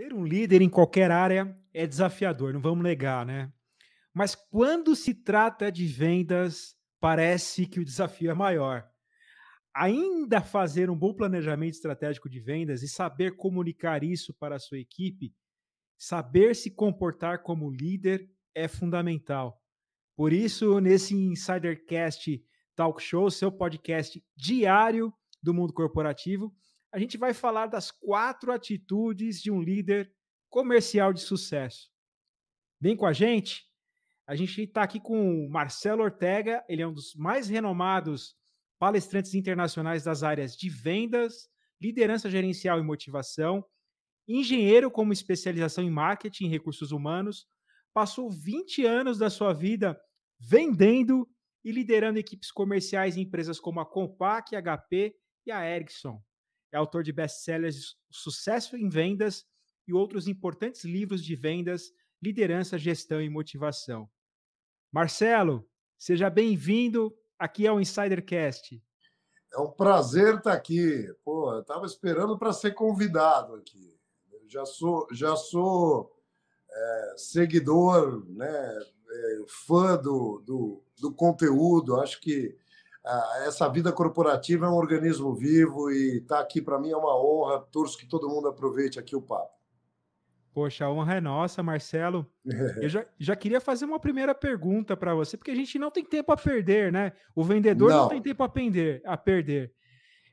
Ser um líder em qualquer área é desafiador, não vamos negar, né? Mas quando se trata de vendas, parece que o desafio é maior. Ainda fazer um bom planejamento estratégico de vendas e saber comunicar isso para a sua equipe, saber se comportar como líder é fundamental. Por isso, nesse Insidercast Talk Show, seu podcast diário do mundo corporativo, a gente vai falar das quatro atitudes de um líder comercial de sucesso. Vem com a gente. A gente está aqui com o Marcelo Ortega, ele é um dos mais renomados palestrantes internacionais das áreas de vendas, liderança gerencial e motivação, engenheiro como especialização em marketing e recursos humanos, passou 20 anos da sua vida vendendo e liderando equipes comerciais em empresas como a Compaq, a HP e a Ericsson. É autor de best-sellers Sucesso em Vendas e outros importantes livros de vendas, liderança, gestão e motivação. Marcelo, seja bem-vindo aqui ao Insidercast. É um prazer estar tá aqui. Pô, eu estava esperando para ser convidado aqui. Eu já sou, já sou é, seguidor, né, é, fã do, do, do, conteúdo. Acho que ah, essa vida corporativa é um organismo vivo e está tá aqui para mim é uma honra. Torço que todo mundo aproveite aqui o papo. Poxa, a honra é nossa, Marcelo. Eu já, já queria fazer uma primeira pergunta para você, porque a gente não tem tempo a perder, né? O vendedor não, não tem tempo a, pender, a perder.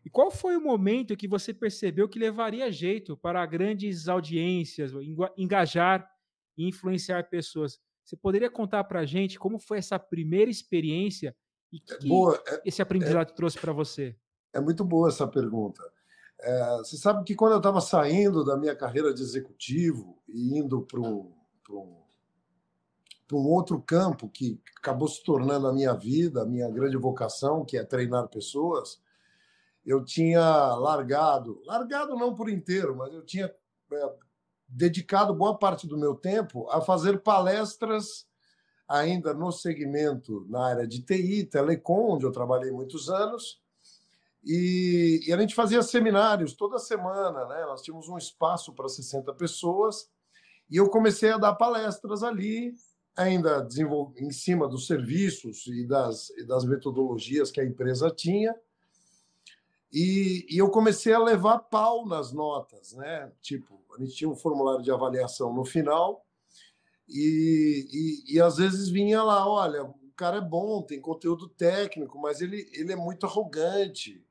E qual foi o momento que você percebeu que levaria jeito para grandes audiências, engajar e influenciar pessoas? Você poderia contar para a gente como foi essa primeira experiência e é que boa, é, esse é aprendizado é, trouxe para você? É muito boa essa pergunta. É, você sabe que quando eu estava saindo da minha carreira de executivo e indo para um, um outro campo que acabou se tornando a minha vida, a minha grande vocação, que é treinar pessoas, eu tinha largado, largado não por inteiro, mas eu tinha é, dedicado boa parte do meu tempo a fazer palestras ainda no segmento, na área de TI, telecom, onde eu trabalhei muitos anos. E, e a gente fazia seminários toda semana, né? Nós tínhamos um espaço para 60 pessoas e eu comecei a dar palestras ali, ainda desenvol... em cima dos serviços e das, e das metodologias que a empresa tinha. E, e, eu comecei a levar pau nas notas, né? Tipo, a gente tinha um formulário de avaliação no final e, e, e, às vezes vinha lá, olha, o cara é bom, tem conteúdo técnico, mas ele, ele é muito arrogante,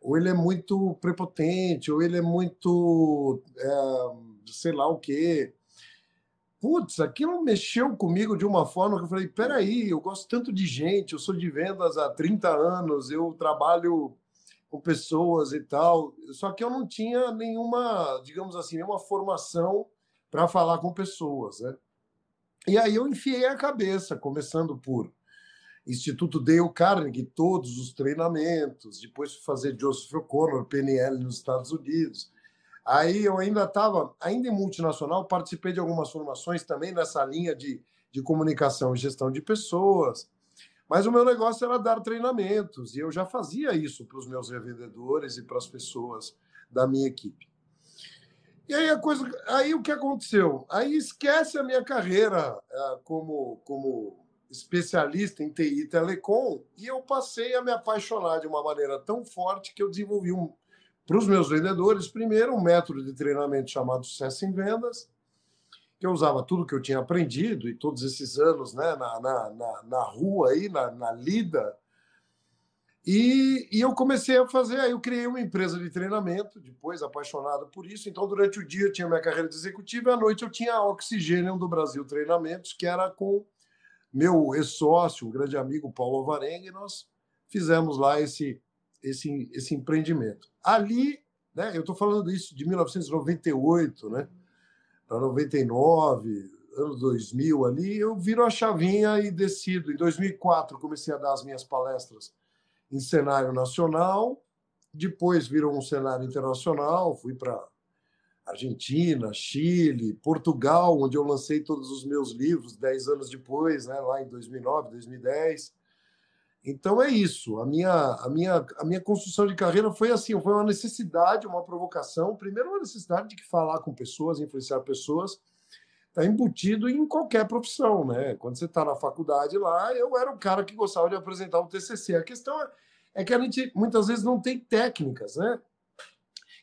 ou ele é muito prepotente, ou ele é muito é, sei lá o quê. Putz, aquilo mexeu comigo de uma forma que eu falei, peraí, eu gosto tanto de gente, eu sou de vendas há 30 anos, eu trabalho com pessoas e tal, só que eu não tinha nenhuma, digamos assim, nenhuma formação para falar com pessoas, né? E aí eu enfiei a cabeça, começando por Instituto Dale Carnegie, todos os treinamentos, depois fazer Joseph O'Connor, PNL nos Estados Unidos. Aí eu ainda estava, ainda em multinacional, participei de algumas formações também nessa linha de, de comunicação e gestão de pessoas. Mas o meu negócio era dar treinamentos, e eu já fazia isso para os meus revendedores e para as pessoas da minha equipe. E aí a coisa, aí o que aconteceu? Aí esquece a minha carreira uh, como como especialista em TI telecom e eu passei a me apaixonar de uma maneira tão forte que eu desenvolvi um para os meus vendedores, primeiro, um método de treinamento chamado Sucesso em Vendas, que eu usava tudo que eu tinha aprendido e todos esses anos né, na, na, na, na rua, aí, na, na lida, e, e eu comecei a fazer, aí eu criei uma empresa de treinamento, depois apaixonado por isso. Então, durante o dia eu tinha minha carreira de executivo e à noite eu tinha a Oxigênio do Brasil Treinamentos, que era com meu ex-sócio, um grande amigo, Paulo Varenga, e nós fizemos lá esse, esse, esse empreendimento. Ali, né, eu estou falando isso de 1998, né, para 99, ano 2000 ali, eu viro a chavinha e decido. Em 2004, comecei a dar as minhas palestras em cenário nacional, depois virou um cenário internacional, fui para Argentina, Chile, Portugal, onde eu lancei todos os meus livros dez anos depois, né, lá em 2009, 2010. Então é isso. A minha, a minha, a minha construção de carreira foi assim, foi uma necessidade, uma provocação. Primeiro, uma necessidade de falar com pessoas, influenciar pessoas está embutido em qualquer profissão, né? Quando você está na faculdade lá, eu era o cara que gostava de apresentar o TCC. A questão é, é que a gente muitas vezes não tem técnicas, né?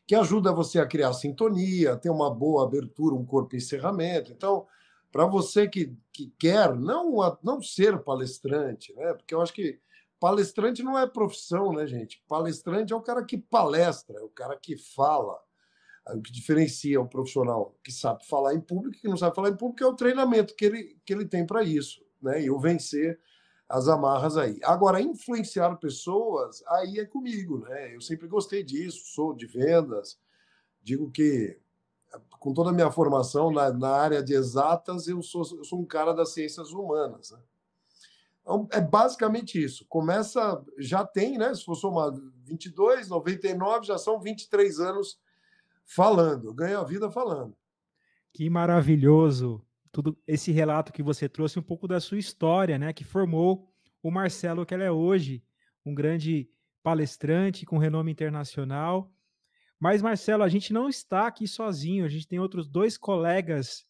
Que ajuda você a criar sintonia, ter uma boa abertura, um corpo encerramento. Então, para você que, que quer não, não ser palestrante, né? Porque eu acho que palestrante não é profissão, né, gente? Palestrante é o cara que palestra, é o cara que fala o que diferencia o profissional que sabe falar em público e que não sabe falar em público é o treinamento que ele, que ele tem para isso, né? E eu vencer as amarras aí. Agora, influenciar pessoas, aí é comigo, né? Eu sempre gostei disso, sou de vendas. Digo que, com toda a minha formação na, na área de exatas, eu sou, eu sou um cara das ciências humanas, né? Então, é basicamente isso. Começa, já tem, né? Se for somar 22, 99, já são 23 anos falando, ganho a vida falando. Que maravilhoso tudo esse relato que você trouxe, um pouco da sua história, né, que formou o Marcelo que ele é hoje, um grande palestrante com renome internacional. Mas Marcelo, a gente não está aqui sozinho, a gente tem outros dois colegas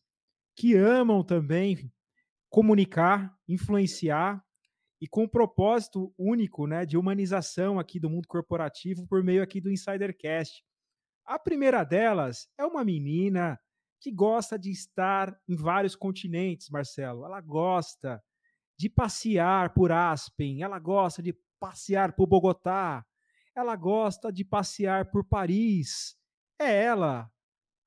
que amam também comunicar, influenciar e com um propósito único, né, de humanização aqui do mundo corporativo por meio aqui do Insidercast. A primeira delas é uma menina que gosta de estar em vários continentes, Marcelo. Ela gosta de passear por Aspen, ela gosta de passear por Bogotá, ela gosta de passear por Paris. É ela,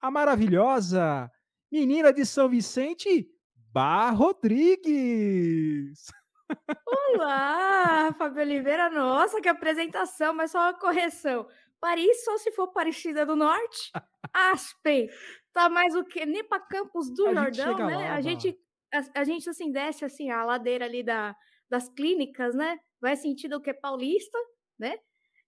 a maravilhosa menina de São Vicente, Bar Rodrigues. Olá, Fábio Oliveira, nossa, que apresentação, mas só uma correção. Paris só se for Parecida é do Norte. Aspen. Tá mais o que? Nem para Campos do a Jordão, né? Lá, a gente a, a, gente assim desce assim a ladeira ali da, das clínicas, né? Vai sentido o que é paulista, né?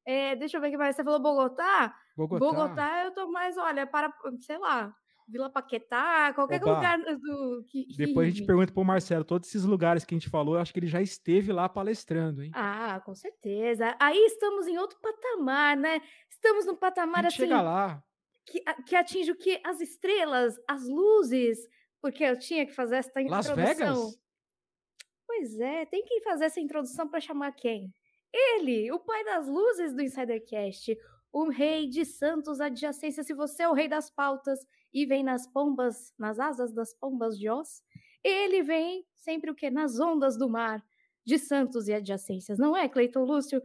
É, deixa eu ver o que mais. Você falou Bogotá? Bogotá? Bogotá, eu tô mais, olha, para, sei lá, Vila Paquetá, qualquer Oba. lugar do que. Depois a gente pergunta pro Marcelo, todos esses lugares que a gente falou, acho que ele já esteve lá palestrando, hein? Ah, ah, com certeza. Aí estamos em outro patamar, né? Estamos num patamar assim. Chega lá. Que, que atinge o quê? As estrelas, as luzes. Porque eu tinha que fazer esta Las introdução. Vegas? Pois é, tem que fazer essa introdução para chamar quem? Ele, o pai das luzes do Insidercast, o rei de Santos adjacência. Se você é o rei das pautas e vem nas pombas, nas asas das pombas de Oz, ele vem sempre o que? Nas ondas do mar de Santos e adjacências, não é, Cleiton Lúcio?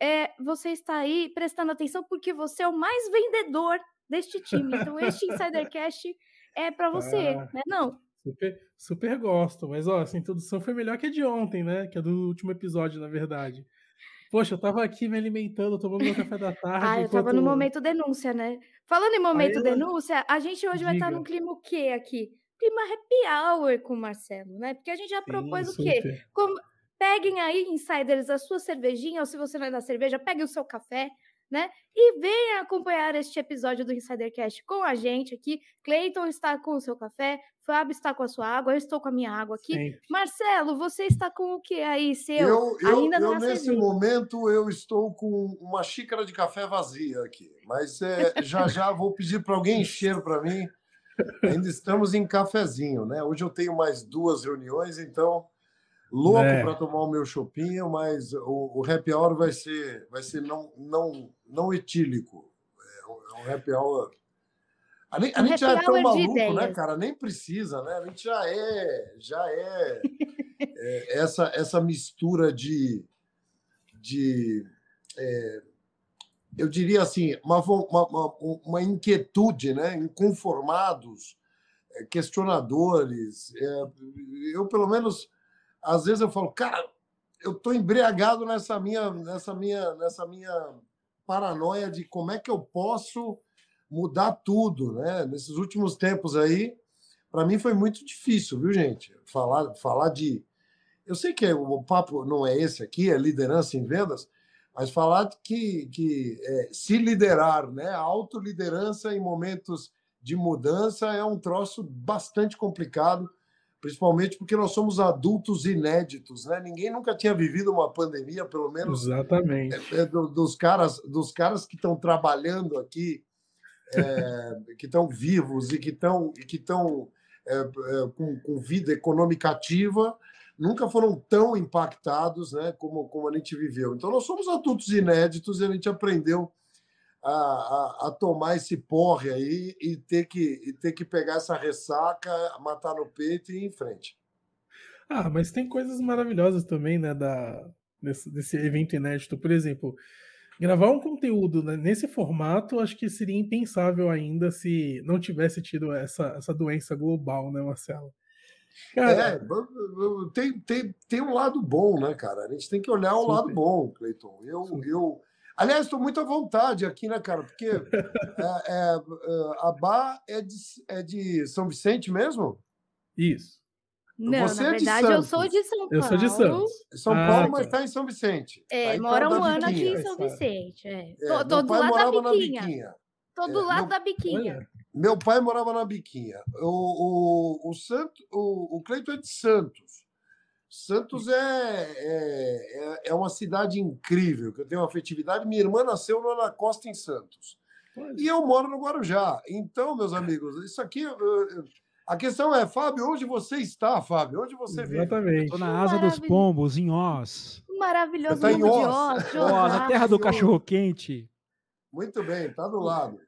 É, você está aí prestando atenção porque você é o mais vendedor deste time. Então, este Insidercast é para você, ah, né? Não. Super, super gosto, mas ó, essa assim, introdução foi melhor que a de ontem, né? Que é do último episódio, na verdade. Poxa, eu tava aqui me alimentando, tomando meu café da tarde. ah, eu tava no momento denúncia, né? Falando em momento Aí, denúncia, a gente hoje diga. vai estar num clima o quê aqui? Clima happy hour com o Marcelo, né? Porque a gente já propôs Sim, o quê? Como Peguem aí, insiders, a sua cervejinha, ou se você não é da cerveja, pegue o seu café, né? E venha acompanhar este episódio do Insidercast com a gente aqui. Cleiton está com o seu café, Fábio está com a sua água, eu estou com a minha água aqui. Marcelo, você está com o que aí, seu? Eu, eu, Ainda não eu nesse momento, eu estou com uma xícara de café vazia aqui, mas é, já já vou pedir para alguém encher para mim. Ainda estamos em cafezinho, né? Hoje eu tenho mais duas reuniões, então louco é. Né. para tomar o meu chopinho, mas o, o happy hour vai ser, vai ser não, não, não etílico. É, é um happy hour. A, gente, gente já é tão maluco, né, cara? Nem precisa, né? A gente já é, já é, é essa, essa mistura de. de é, eu diria assim, uma, uma, uma inquietude, né? Inconformados, é, questionadores. É, eu, pelo menos às vezes eu falo, cara, eu tô embriagado nessa minha, nessa minha, nessa minha paranoia de como é que eu posso mudar tudo, né? Nesses últimos tempos aí, para mim foi muito difícil, viu, gente? Falar, falar de, eu sei que é o papo não é esse aqui, é liderança em vendas, mas falar que, que é, se liderar, né? autoliderança em momentos de mudança é um troço bastante complicado principalmente porque nós somos adultos inéditos, né? Ninguém nunca tinha vivido uma pandemia, pelo menos exatamente é, é do, dos caras dos caras que estão trabalhando aqui, é, que estão vivos e que estão que estão é, é, com, com, vida econômica ativa, nunca foram tão impactados, né? Como como a gente viveu. Então nós somos adultos inéditos e a gente aprendeu a, a, a, tomar esse porre aí e ter, que, e ter que pegar essa ressaca, matar no peito e ir em frente. Ah, mas tem coisas maravilhosas também, né, da, desse, desse evento inédito. Por exemplo, gravar um conteúdo né, nesse formato, acho que seria impensável ainda se não tivesse tido essa, essa doença global, né, Marcelo? Cara, é, tem, tem, tem um lado bom, né, cara? A gente tem que olhar o super. lado bom, Cleiton. Eu, eu, Aliás, estou muito à vontade aqui, né, cara? Porque é, é, é, a Bar é de, é de São Vicente mesmo? Isso. Não, Você é na verdade é eu sou de São Paulo. Eu sou de Santos. É São Paulo, ah, tá. mas está em São Vicente. É, Aí tá mora um ano aqui em São Vicente. É. É, do lado da biquinha. Estou do lado da biquinha. Meu pai morava na biquinha. O, o, o, Santo, o, o Cleito é de Santos. Santos é, é, é, é uma cidade incrível, que eu tenho uma afetividade. Minha irmã nasceu na Costa, em Santos. E eu moro no Guarujá. Então, meus amigos, isso aqui. A questão é, Fábio, onde você está, Fábio? Onde você vive? Exatamente. Estou na asa dos pombos, em Oz. Maravilhoso tá em Oz. Oz, Oz, Oz a terra do cachorro-quente. Muito bem, está do lado.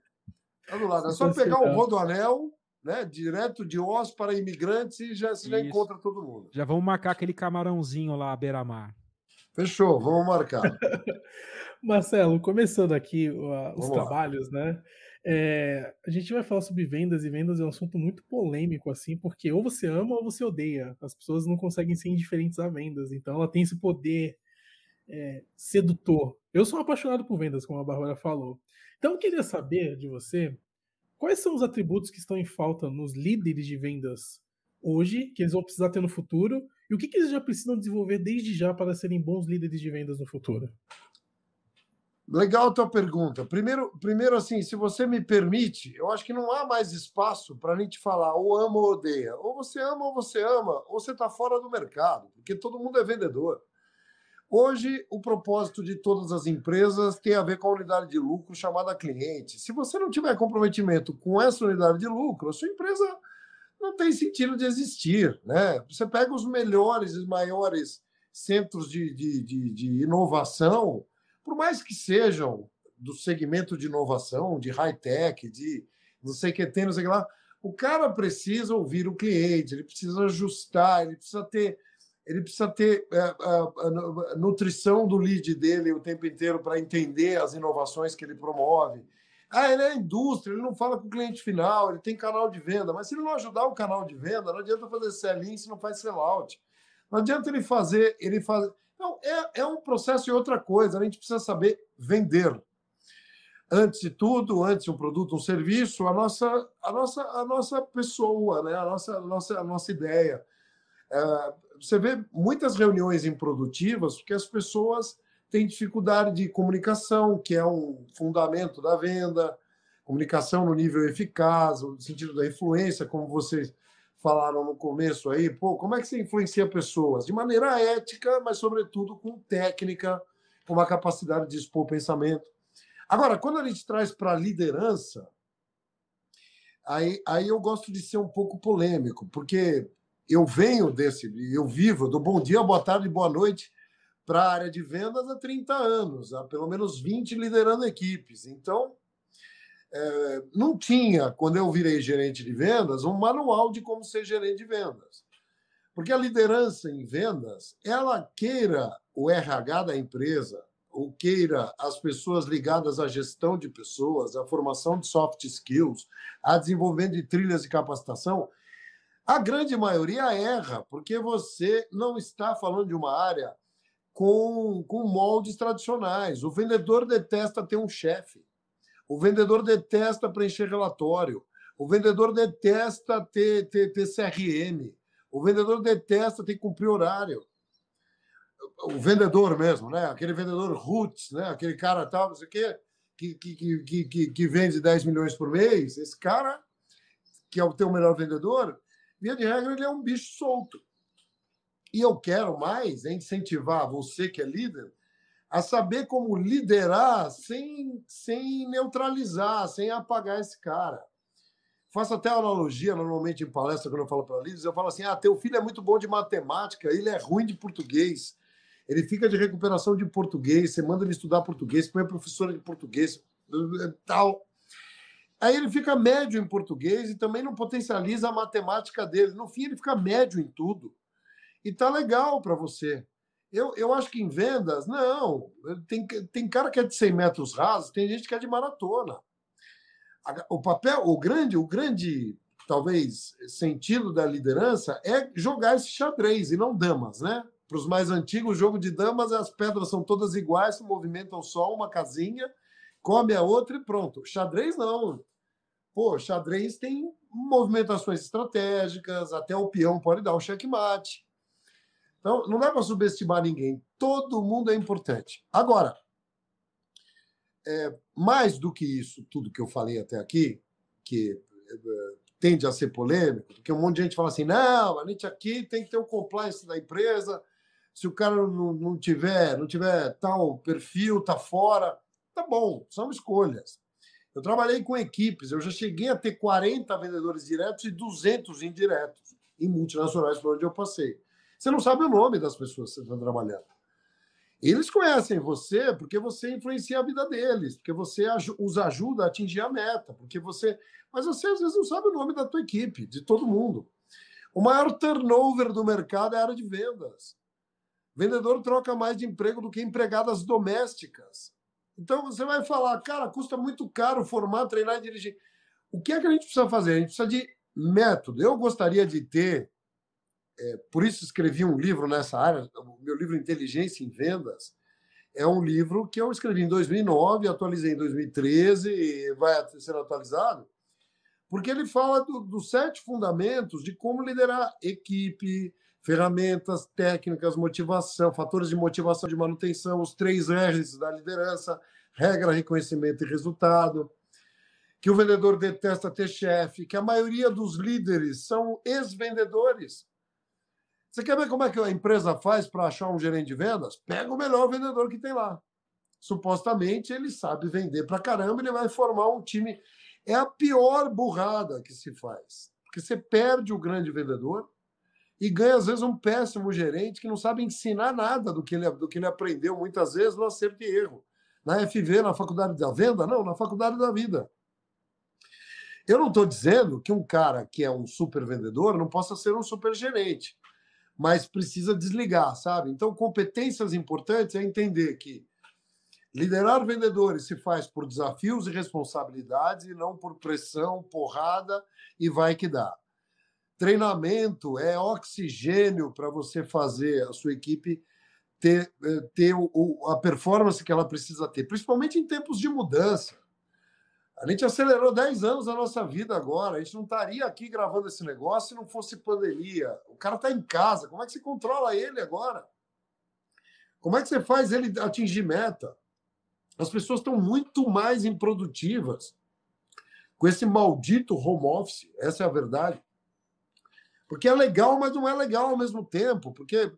Está do lado. É só tá pegar o rodoanel né? Direto de Oz para imigrantes e já, já encontra todo mundo. Já vamos marcar aquele camarãozinho lá à beira-mar. Fechou, vamos marcar. Marcelo, começando aqui uh, os vamos trabalhos, lá. né? É, a gente vai falar sobre vendas e vendas é um assunto muito polêmico, assim, porque ou você ama ou você odeia. As pessoas não conseguem ser indiferentes a vendas, então ela tem esse poder é, sedutor. Eu sou apaixonado por vendas, como a Bárbara falou. Então eu queria saber de você Quais são os atributos que estão em falta nos líderes de vendas hoje, que eles vão precisar ter no futuro? E o que, que eles já precisam desenvolver desde já para serem bons líderes de vendas no futuro? Legal a tua pergunta. Primeiro, primeiro assim, se você me permite, eu acho que não há mais espaço para a gente falar ou ama ou odeia. Ou você ama ou você ama, ou você está fora do mercado, porque todo mundo é vendedor. Hoje, o propósito de todas as empresas tem a ver com a unidade de lucro chamada cliente. Se você não tiver comprometimento com essa unidade de lucro, a sua empresa não tem sentido de existir. Né? Você pega os melhores e maiores centros de, de, de, de inovação, por mais que sejam do segmento de inovação, de high-tech, de não sei o que tem, não sei o que lá, o cara precisa ouvir o cliente, ele precisa ajustar, ele precisa ter ele precisa ter é, é, a, nutrição do lead dele o tempo inteiro para entender as inovações que ele promove. Ah, ele é indústria, ele não fala com o cliente final, ele tem canal de venda, mas se ele não ajudar o canal de venda, não adianta fazer sell-in se não faz sell-out. Não adianta ele fazer, ele faz. Não, é, é um processo e outra coisa, a gente precisa saber vender. Antes de tudo, antes de um produto, um serviço, a nossa, a nossa, a nossa pessoa, né? a, nossa, a nossa, a nossa ideia é, você vê muitas reuniões improdutivas porque as pessoas têm dificuldade de comunicação, que é um fundamento da venda, comunicação no nível eficaz, no sentido da influência, como vocês falaram no começo aí, pô, como é que você influencia pessoas? De maneira ética, mas sobretudo com técnica, com uma capacidade de expor pensamento. Agora, quando a gente traz para a liderança, aí, aí eu gosto de ser um pouco polêmico, porque eu venho desse, eu vivo do bom dia, boa tarde, boa noite para a área de vendas há 30 anos, há pelo menos 20 liderando equipes. Então, é, não tinha, quando eu virei gerente de vendas, um manual de como ser gerente de vendas. Porque a liderança em vendas, ela queira o RH da empresa, ou queira as pessoas ligadas à gestão de pessoas, à formação de soft skills, a desenvolvimento de trilhas de capacitação, a grande maioria erra, porque você não está falando de uma área com, com moldes tradicionais. O vendedor detesta ter um chefe. O vendedor detesta preencher relatório. O vendedor detesta ter, ter, ter CRM. O vendedor detesta ter que cumprir horário. O vendedor mesmo, né? Aquele vendedor roots, né? Aquele cara tal, não sei o quê, que, que, que, que, que vende 10 milhões por mês. Esse cara, que é o teu melhor vendedor, via de regra, ele é um bicho solto. E eu quero mais incentivar você que é líder a saber como liderar sem, sem neutralizar, sem apagar esse cara. Faço até analogia, normalmente em palestra, quando eu falo para líderes, eu falo assim: ah, teu filho é muito bom de matemática, ele é ruim de português. Ele fica de recuperação de português, você manda ele estudar português, põe a professora é de português, eh, tal. Aí ele fica médio em português e também não potencializa a matemática dele. No fim, ele fica médio em tudo. E tá legal para você. Eu, eu acho que em vendas, não. Tem, tem cara que é de 100 metros rasos, tem gente que é de maratona. O papel, o grande, o grande, talvez, sentido da liderança é jogar esse xadrez e não damas, né? Para os mais antigos, o jogo de damas, as pedras são todas iguais, se movimentam só uma casinha, come a outra e pronto. Xadrez não. Pô, xadrez tem movimentações estratégicas, até o peão pode dar o checkmate. Então, não dá para subestimar ninguém. Todo mundo é importante. Agora, é, mais do que isso, tudo que eu falei até aqui, que é, tende a ser polêmico, porque um monte de gente fala assim: não, a gente aqui tem que ter o um compliance da empresa. Se o cara não, não tiver não tiver tal perfil, tá fora. Tá bom, são escolhas. Eu trabalhei com equipes, eu já cheguei a ter 40 vendedores diretos e 200 indiretos em multinacionais por onde eu passei. Você não sabe o nome das pessoas que você está trabalhando. Eles conhecem você porque você influencia a vida deles, porque você os ajuda a atingir a meta, porque você. Mas você às vezes não sabe o nome da tua equipe, de todo mundo. O maior turnover do mercado é a área de vendas. O vendedor troca mais de emprego do que empregadas domésticas. Então você vai falar, cara, custa muito caro formar, treinar e dirigir. O que é que a gente precisa fazer? A gente precisa de método. Eu gostaria de ter, é, por isso escrevi um livro nessa área, o meu livro Inteligência em Vendas é um livro que eu escrevi em 2009, atualizei em 2013 e vai ser atualizado, porque ele fala dos do sete fundamentos de como liderar equipe, ferramentas técnicas, motivação, fatores de motivação de manutenção, os três R's da liderança, regra, reconhecimento e resultado, que o vendedor detesta ter chefe, que a maioria dos líderes são ex-vendedores. Você quer ver como é que a empresa faz para achar um gerente de vendas? Pega o melhor vendedor que tem lá. Supostamente ele sabe vender para caramba, ele vai formar um time. É a pior burrada que se faz, porque você perde o grande vendedor e ganha, às vezes, um péssimo gerente que não sabe ensinar nada do que ele, do que ele aprendeu, muitas vezes, no acerto e erro. Na FV, na faculdade da venda? Não, na faculdade da vida. Eu não estou dizendo que um cara que é um super vendedor não possa ser um super gerente, mas precisa desligar, sabe? Então, competências importantes é entender que liderar vendedores se faz por desafios e responsabilidades e não por pressão, porrada e vai que dá treinamento, é oxigênio para você fazer a sua equipe ter, eh, ter o, a performance que ela precisa ter, principalmente em tempos de mudança. A gente acelerou 10 anos da nossa vida agora. A gente não estaria aqui gravando esse negócio se não fosse pandemia. O cara está em casa. Como é que você controla ele agora? Como é que você faz ele atingir meta? As pessoas estão muito mais improdutivas com esse maldito home office. Essa é a verdade. Porque é legal, mas não é legal ao mesmo tempo, porque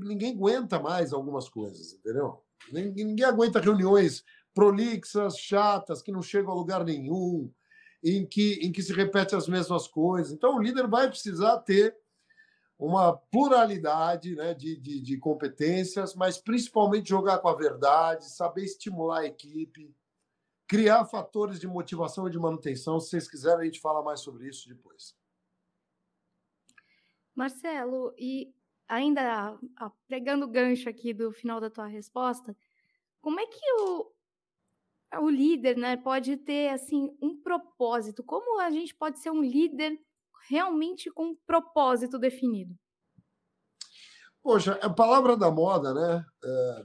ninguém aguenta mais algumas coisas, entendeu? Ninguém, aguenta reuniões prolixas, chatas, que não chegam a lugar nenhum, em que, em que se repete as mesmas coisas. Então, o líder vai precisar ter uma pluralidade né, de, de, de competências, mas principalmente jogar com a verdade, saber estimular a equipe, criar fatores de motivação e de manutenção. Se vocês quiserem, a gente fala mais sobre isso depois. Marcelo, e ainda ó, pegando o gancho aqui do final da tua resposta, como é que o, o líder né, pode ter assim um propósito? Como a gente pode ser um líder realmente com um propósito definido? Poxa, a palavra da moda, né? Eh,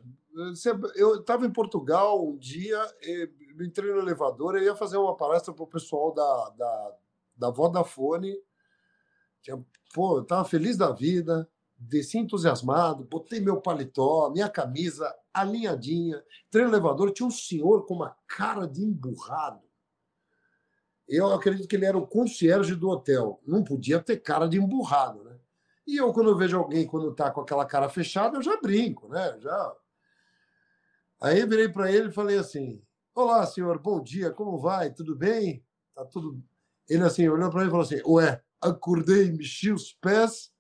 eu estava em Portugal um dia, e entrei no elevador, eu ia fazer uma palestra para o pessoal da, da, da Vodafone, tinha Pô, eu estava feliz da vida, desci entusiasmado, botei meu paletó, minha camisa alinhadinha. Entrei no elevador, tinha um senhor com uma cara de emburrado. Eu acredito que ele era o concierge do hotel. Não podia ter cara de emburrado, né? E eu, quando eu vejo alguém quando tá com aquela cara fechada, eu já brinco, né? Já. Aí virei para ele e falei assim: Olá, senhor, bom dia, como vai? Tudo bem? Tá tudo. Ele assim, olhou para mim e falou assim: Ué, acordei, e mexi os pés,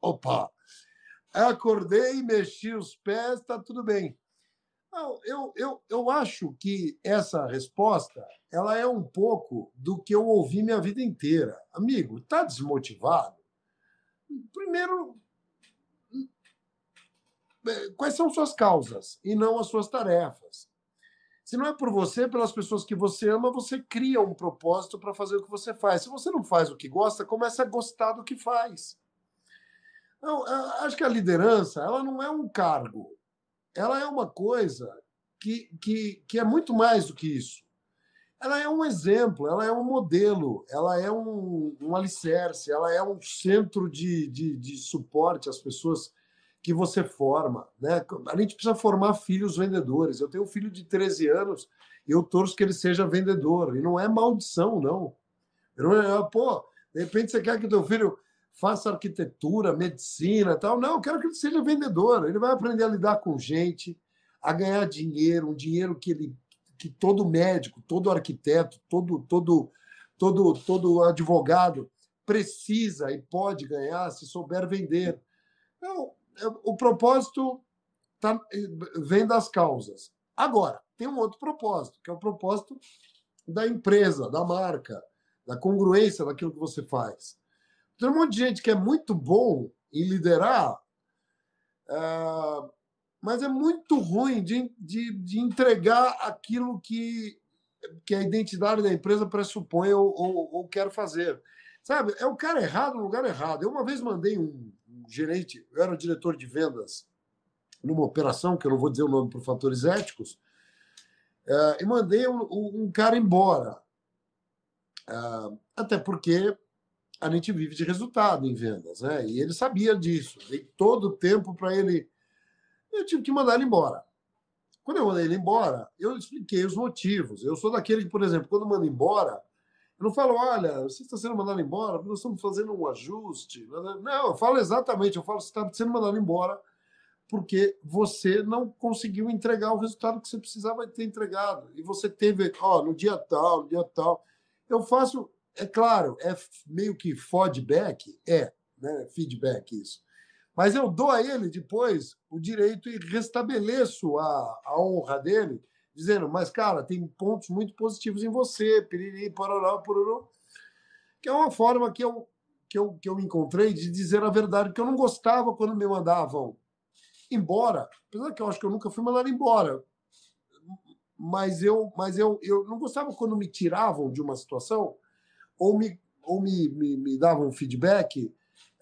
opa, acordei, e mexi os pés, está tudo bem. Não, eu, eu, eu acho que essa resposta ela é um pouco do que eu ouvi minha vida inteira. Amigo, tá desmotivado? Primeiro, hum, é, quais são suas causas e não as suas tarefas? Se não é por você, pelas pessoas que você ama, você cria um propósito para fazer o que você faz. Se você não faz o que gosta, começa a gostar do que faz. Não, acho que a liderança ela não é um cargo, ela é uma coisa que, que, que é muito mais do que isso. Ela é um exemplo, ela é um modelo, ela é um, um alicerce, ela é um centro de, de, de suporte às pessoas que você forma. Né? A gente precisa formar filhos vendedores. Eu tenho um filho de 13 anos e eu torço que ele seja vendedor. E não é maldição, não. não é, ah, pô, de repente você quer que o teu filho faça arquitetura, medicina tal. Não, eu quero que ele seja vendedor. Ele vai aprender a lidar com gente, a ganhar dinheiro, um dinheiro que ele que todo médico, todo arquiteto, todo todo todo todo advogado precisa e pode ganhar se souber vender. Então, o propósito tá, vem das causas. Agora, tem um outro propósito, que é o propósito da empresa, da marca, da congruência daquilo que você faz. Tem um monte de gente que é muito bom em liderar, uh, mas é muito ruim de, de, de, entregar aquilo que, que a identidade da empresa pressupõe ou, ou, ou quer fazer. Sabe, é o cara errado no lugar errado. Eu uma vez mandei um, gerente, eu era diretor de vendas numa operação, que eu não vou dizer o nome por fatores éticos, eh, e mandei um, um cara embora. Eh, até porque a gente vive de resultado em vendas, né? E ele sabia disso. Dei todo o tempo para ele. Eu tive que mandar ele embora. Quando eu mandei ele embora, eu expliquei os motivos. Eu sou daquele que, por exemplo, quando manda embora, eu não falo, olha, você está sendo mandado embora nós estamos fazendo um ajuste. Não, eu falo exatamente, eu falo, você está sendo mandado embora porque você não conseguiu entregar o resultado que você precisava ter entregado. E você teve, ó, no dia tal, no dia tal. Eu faço, é claro, é meio que feedback, é, né, feedback isso. Mas eu dou a ele depois o direito e restabeleço a, a honra dele dizendo, mas cara, tem pontos muito positivos em você, piriri, pororó, pororó, que é uma forma que eu, que, eu, que eu encontrei de dizer a verdade, que eu não gostava quando me mandavam embora, apesar que eu acho que eu nunca fui mandado embora, mas eu, mas eu, eu não gostava quando me tiravam de uma situação ou me, ou me, me, me davam feedback,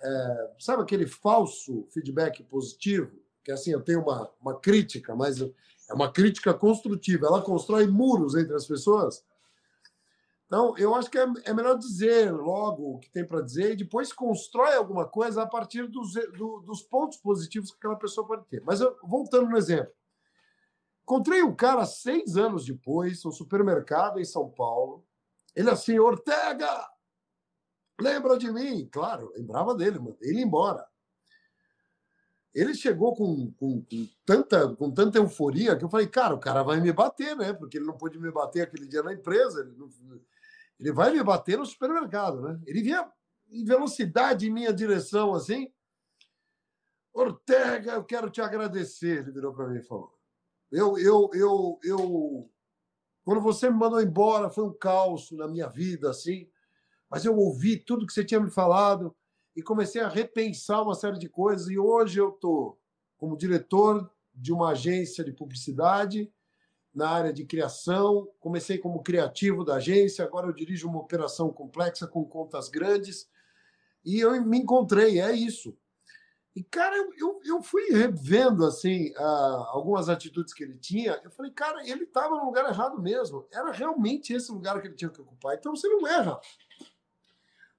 é, sabe aquele falso feedback positivo? Que assim, eu tenho uma, uma crítica, mas é uma crítica construtiva. Ela constrói muros entre as pessoas. Então, eu acho que é, é melhor dizer logo o que tem para dizer e depois constrói alguma coisa a partir dos, do, dos pontos positivos que aquela pessoa pode ter. Mas eu, voltando no exemplo. Encontrei um cara seis anos depois, no supermercado em São Paulo. Ele assim, Ortega, lembra de mim? Claro, lembrava dele, mandei ele embora ele chegou com, com, com, tanta, com tanta euforia que eu falei, cara, o cara vai me bater, né? Porque ele não pôde me bater aquele dia na empresa, ele, não, ele vai me bater no supermercado, né? Ele vinha em velocidade em minha direção, assim. Ortega, eu quero te agradecer, ele virou para mim e falou. Eu, eu, eu, eu. Quando você me mandou embora, foi um caos na minha vida, assim. Mas eu ouvi tudo que você tinha me falado e comecei a repensar uma série de coisas. E hoje eu estou como diretor de uma agência de publicidade na área de criação. Comecei como criativo da agência, agora eu dirijo uma operação complexa com contas grandes. E eu me encontrei, é isso. E, cara, eu, eu fui revendo, assim, algumas atitudes que ele tinha. Eu falei, cara, ele estava no lugar errado mesmo. Era realmente esse lugar que ele tinha que ocupar. Então, você não erra.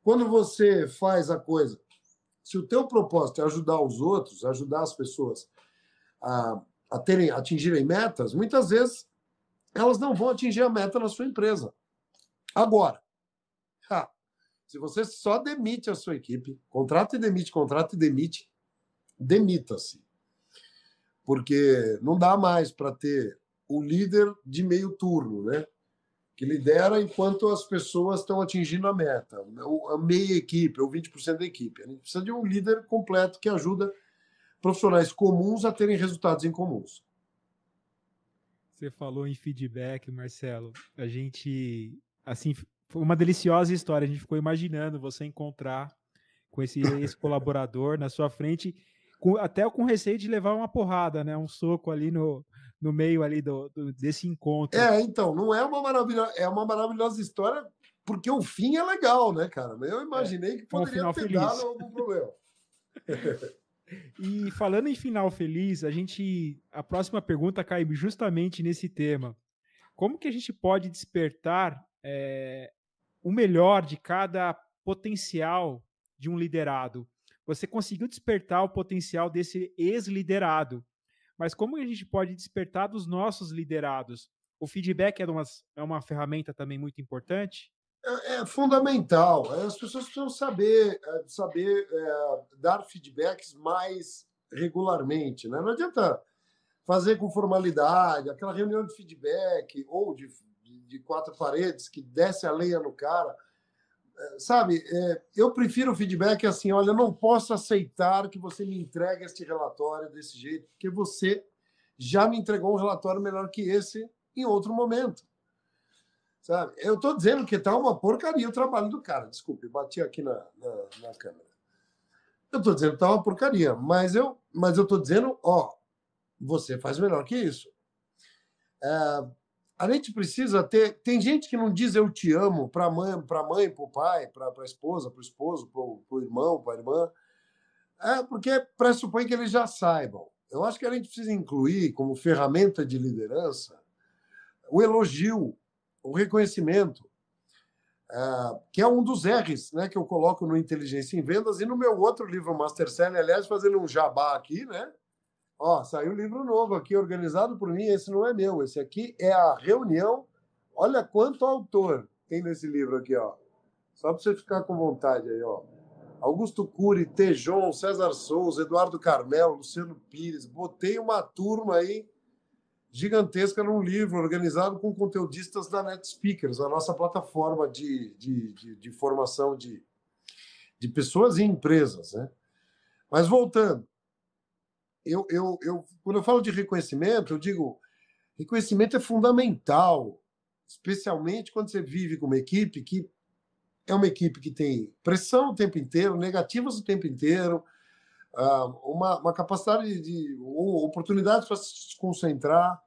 Quando você faz a coisa, se o teu propósito é ajudar os outros, ajudar as pessoas a, a terem, atingirem metas, muitas vezes elas não vão atingir a meta na sua empresa. Agora, ah, se você só demite a sua equipe, contrata e demite, contrata e demite, demita-se. Porque não dá mais para ter o líder de meio turno, né? que lidera enquanto as pessoas estão atingindo a meta, a meia equipe, ou 20% da equipe. A gente precisa de um líder completo que ajuda profissionais comuns a terem resultados em comuns. Você falou em feedback, Marcelo. A gente, assim, foi uma deliciosa história. A gente ficou imaginando você encontrar com esse colaborador na sua frente, com, até com receio de levar uma porrada, né? Um soco ali no, no meio ali do, do, desse encontro. É, então, não é uma maravilhosa, é uma maravilhosa história, porque o fim é legal, né, cara? Eu imaginei é, que é poderia um ter feliz. dado algum problema. e falando em final feliz, a gente. A próxima pergunta cai justamente nesse tema. Como que a gente pode despertar é, o melhor de cada potencial de um liderado? Você conseguiu despertar o potencial desse ex-liderado? mas como a gente pode despertar dos nossos liderados? O feedback é uma, é uma ferramenta também muito importante? É, é fundamental. É, as pessoas precisam saber, é, saber é, dar feedbacks mais regularmente. Né? Não adianta fazer com formalidade, aquela reunião de feedback ou de, de, de quatro paredes que desce a lenha no cara sabe, é, eu prefiro o feedback assim, olha, eu não posso aceitar que você me entregue este relatório desse jeito, porque você já me entregou um relatório melhor que esse em outro momento. Sabe? Eu estou dizendo que está uma porcaria o trabalho do cara. Desculpe, bati aqui na, na, na câmera. Eu estou dizendo que está uma porcaria, mas eu mas eu estou dizendo, ó, você faz melhor que isso. É, a gente precisa ter. Tem gente que não diz eu te amo para mãe, para mãe, para o pai, para a esposa, para o esposo, para o irmão, para a irmã, é porque pressupõe que eles já saibam. Eu acho que a gente precisa incluir como ferramenta de liderança o elogio, o reconhecimento, é, que é um dos R's né, que eu coloco no Inteligência em Vendas e no meu outro livro, Master Seller, aliás, fazendo um jabá aqui, né? Ó, saiu um livro novo aqui, organizado por mim. Esse não é meu, esse aqui é a reunião. Olha quanto autor tem nesse livro aqui, ó. Só para você ficar com vontade aí, ó. Augusto Cury, Tejon, César Souza, Eduardo Carmel, Luciano Pires. Botei uma turma aí gigantesca num livro organizado com conteudistas da NetSpeakers, a nossa plataforma de, de, de, de formação de, de pessoas e empresas. Né? Mas voltando, eu, eu, eu, quando eu falo de reconhecimento, eu digo reconhecimento é fundamental, especialmente quando você vive com uma equipe que é uma equipe que tem pressão o tempo inteiro, negativas o tempo inteiro, ah, uma, uma capacidade de oportunidades para se concentrar,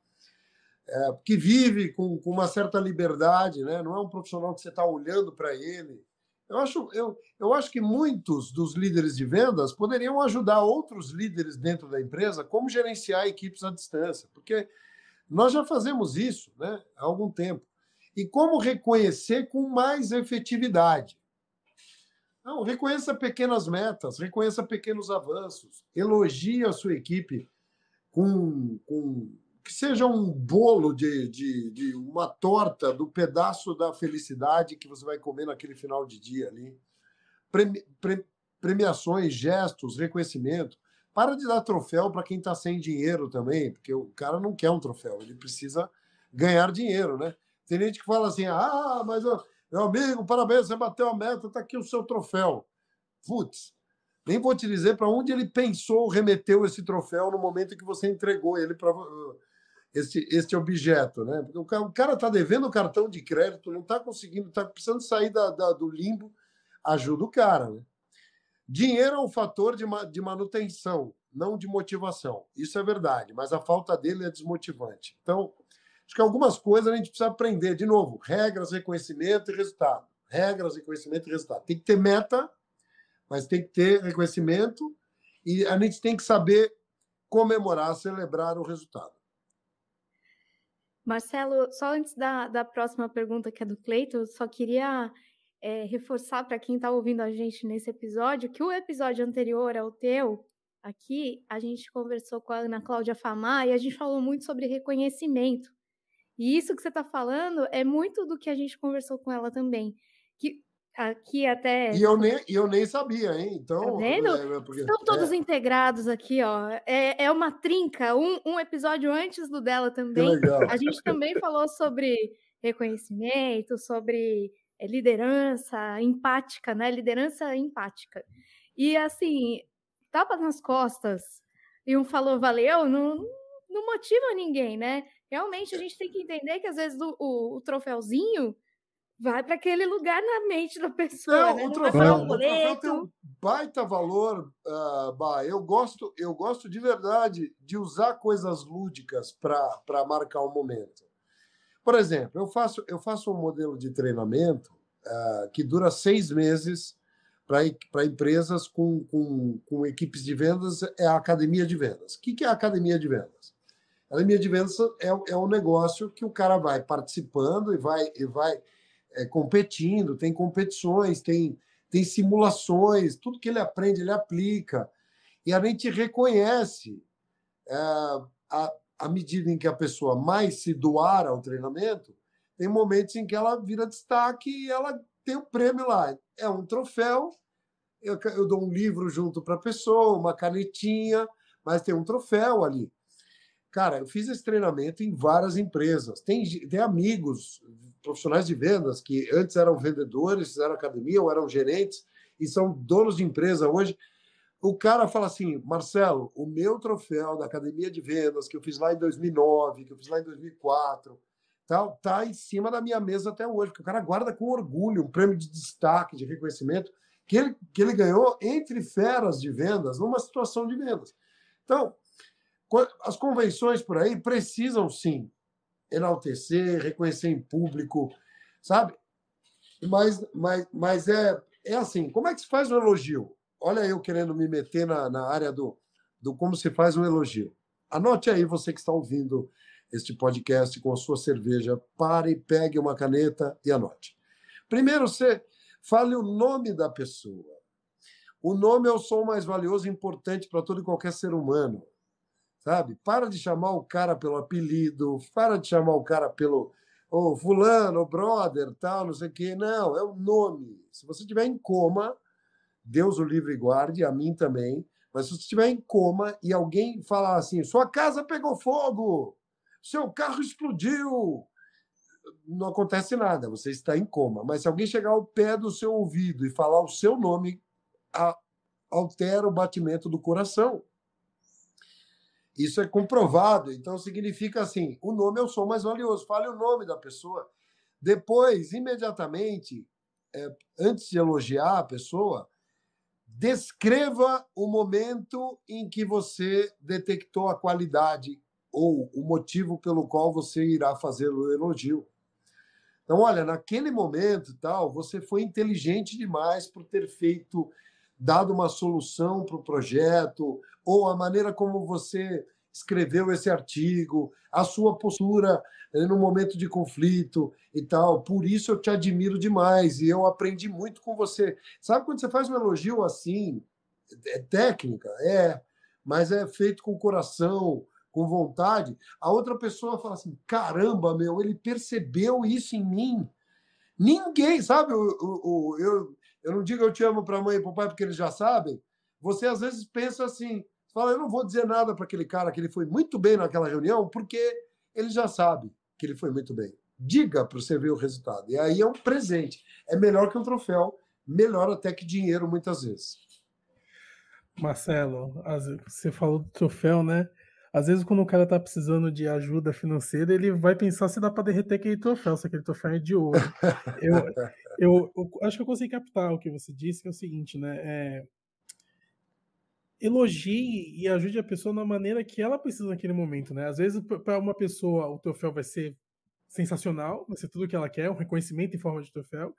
é, que vive com, com uma certa liberdade, né? não é um profissional que você está olhando para ele eu acho, eu, eu acho que muitos dos líderes de vendas poderiam ajudar outros líderes dentro da empresa como gerenciar equipes à distância, porque nós já fazemos isso né, há algum tempo. E como reconhecer com mais efetividade? Não, reconheça pequenas metas, reconheça pequenos avanços, elogie a sua equipe com, com que seja um bolo de, de, de, uma torta do pedaço da felicidade que você vai comer naquele final de dia ali. Premi, pre, premiações, gestos, reconhecimento. Para de dar troféu para quem está sem dinheiro também, porque o cara não quer um troféu, ele precisa ganhar dinheiro, né? Tem gente que fala assim: ah, mas eu, meu amigo, parabéns, você bateu a meta, está aqui o seu troféu. Putz, nem vou te dizer para onde ele pensou, remeteu esse troféu no momento que você entregou ele para este, este objeto, né? Porque o cara está devendo o cartão de crédito, não está conseguindo, está precisando sair da, da, do limbo, ajuda o cara. Né? Dinheiro é um fator de, de manutenção, não de motivação. Isso é verdade, mas a falta dele é desmotivante. Então, acho que algumas coisas a gente precisa aprender. De novo, regras, reconhecimento e resultado. Regras, reconhecimento e resultado. Tem que ter meta, mas tem que ter reconhecimento e a gente tem que saber comemorar, celebrar o resultado. Marcelo, só antes da, da próxima pergunta, que é do Cleiton, só queria é, reforçar para quem está ouvindo a gente nesse episódio que o episódio anterior ao teu, aqui, a gente conversou com a Ana Cláudia Famar e a gente falou muito sobre reconhecimento. E isso que você está falando é muito do que a gente conversou com ela também. Que aqui até. E eu nem, eu nem sabia, hein? Tá então. Tá vendo? É, porque... Estão é. todos é. integrados aqui, ó. É, é uma trinca, um, um episódio antes do dela também. Que legal. A gente também falou sobre reconhecimento, sobre é, liderança empática, né? Liderança empática. E assim, tapa nas costas e um falou valeu, não, não motiva ninguém, né? Realmente a gente tem que entender que às vezes o, o, o troféuzinho vai para aquele lugar na mente da pessoa. Não, né? o, troféu, um o troféu tem um baita valor, uh, ah, bah, eu gosto, eu gosto de verdade de usar coisas lúdicas para marcar o um momento. Por exemplo, eu faço, eu faço um modelo de treinamento uh, que dura seis meses para empresas com, com, com equipes de vendas, é a academia de vendas. O que, que é a academia de vendas? A academia de vendas é, é um negócio que o cara vai participando e vai, e vai é, competindo, tem competições, tem, tem simulações, tudo que ele aprende, ele aplica. E a gente reconhece, é, a, à medida em que a pessoa mais se doar ao treinamento, tem momentos em que ela vira destaque e ela tem o um prêmio lá. É um troféu, eu, eu dou um livro junto para a pessoa, uma canetinha, mas tem um troféu ali. Cara, eu fiz esse treinamento em várias empresas. Tem, tem amigos profissionais de vendas que antes eram vendedores, eram academia ou eram gerentes e são donos de empresa hoje. O cara fala assim, Marcelo, o meu troféu da academia de vendas que eu fiz lá em 2009, que eu fiz lá em 2004, tal, tá em cima da minha mesa até hoje. Que o cara guarda com orgulho um prêmio de destaque, de reconhecimento que ele, que ele ganhou entre feras de vendas, numa situação de vendas. Então, as convenções por aí precisam sim enaltecer, reconhecer em público, sabe? Mas, mas, mas é, é assim: como é que se faz um elogio? Olha, eu querendo me meter na, na área do, do como se faz um elogio. Anote aí, você que está ouvindo este podcast com a sua cerveja, pare, pegue uma caneta e anote. Primeiro, você fale o nome da pessoa. O nome é o som mais valioso e importante para todo e qualquer ser humano sabe? Para de chamar o cara pelo apelido, para de chamar o cara pelo oh, fulano, brother, tal, não sei o quê. Não, é o nome. Se você estiver em coma, Deus o livre guarde, a mim também, mas se você estiver em coma e alguém falar assim, sua casa pegou fogo, seu carro explodiu, não acontece nada, você está em coma. Mas se alguém chegar ao pé do seu ouvido e falar o seu nome, a, altera o batimento do coração. Isso é comprovado. Então significa assim: o nome eu sou mais valioso. Fale o nome da pessoa. Depois, imediatamente, é, antes de elogiar a pessoa, descreva o momento em que você detectou a qualidade ou o motivo pelo qual você irá fazer o elogio. Então, olha, naquele momento tal, você foi inteligente demais por ter feito, dado uma solução para o projeto, ou a maneira como você escreveu esse artigo, a sua postura eh, no momento de conflito e tal. Por isso eu te admiro demais e eu aprendi muito com você. Sabe quando você faz um elogio assim? É técnica? É, mas é feito com coração, com vontade. A outra pessoa fala assim: caramba, meu, ele percebeu isso em mim. Ninguém, sabe? Eu, eu, eu, eu não digo eu te amo para a mãe e para o pai porque eles já sabem, você às vezes pensa assim, fala, eu não vou dizer nada para aquele cara que ele foi muito bem naquela reunião, porque ele já sabe que ele foi muito bem. Diga para você ver o resultado. E aí é um presente. É melhor que um troféu, melhor até que dinheiro muitas vezes. Marcelo, você falou do troféu, né? Às vezes, quando o cara tá precisando de ajuda financeira, ele vai pensar se dá para derreter aquele troféu, se aquele troféu é de ouro. eu, eu, eu, acho que eu consegui captar o que você disse, que é o seguinte, né? É, elogie e ajude a pessoa na maneira que ela precisa naquele momento, né? Às vezes, para uma pessoa, o troféu vai ser sensacional, vai ser tudo que ela quer, um reconhecimento em forma de troféu.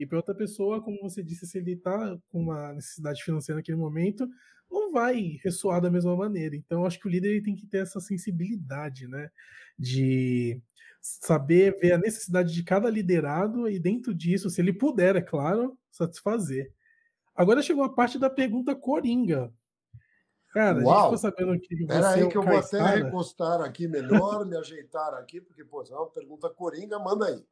E para outra pessoa, como você disse, se ele está com uma necessidade financeira naquele momento, não vai ressoar da mesma maneira. Então, acho que o líder tem que ter essa sensibilidade, né? De saber ver a necessidade de cada liderado e, dentro disso, se ele puder, é claro, satisfazer. Agora chegou a parte da pergunta coringa. Cara, Uau. a gente sabendo que Pera aí é que eu vou até recostar aqui melhor, me ajeitar aqui, porque, pô, é uma pergunta coringa, manda aí.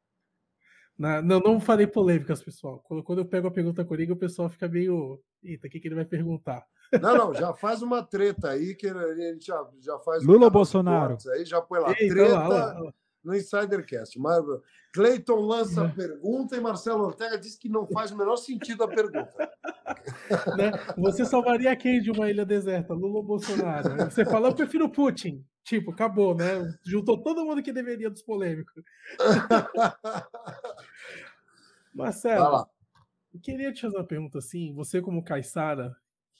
Não, não, não falei polêmicas, pessoal. Quando, quando eu pego a pergunta coringa, o pessoal fica meio. Eita, o que, que ele vai perguntar? Não, não, já faz uma treta aí, que a já, já faz. Lula Bolsonaro. aí já põe lá, Ei, treta. lá, lá, lá no Insidercast. Mas Clayton lança a pergunta e Marcelo Ortega diz que não faz o menor sentido a pergunta. Né? Você salvaria quem de uma ilha deserta? Lula ou Bolsonaro? Você fala, eu prefiro Putin. Tipo, acabou, né? Juntou todo mundo que deveria dos polêmicos. Marcelo, queria te fazer uma pergunta assim. Você, como Caissara,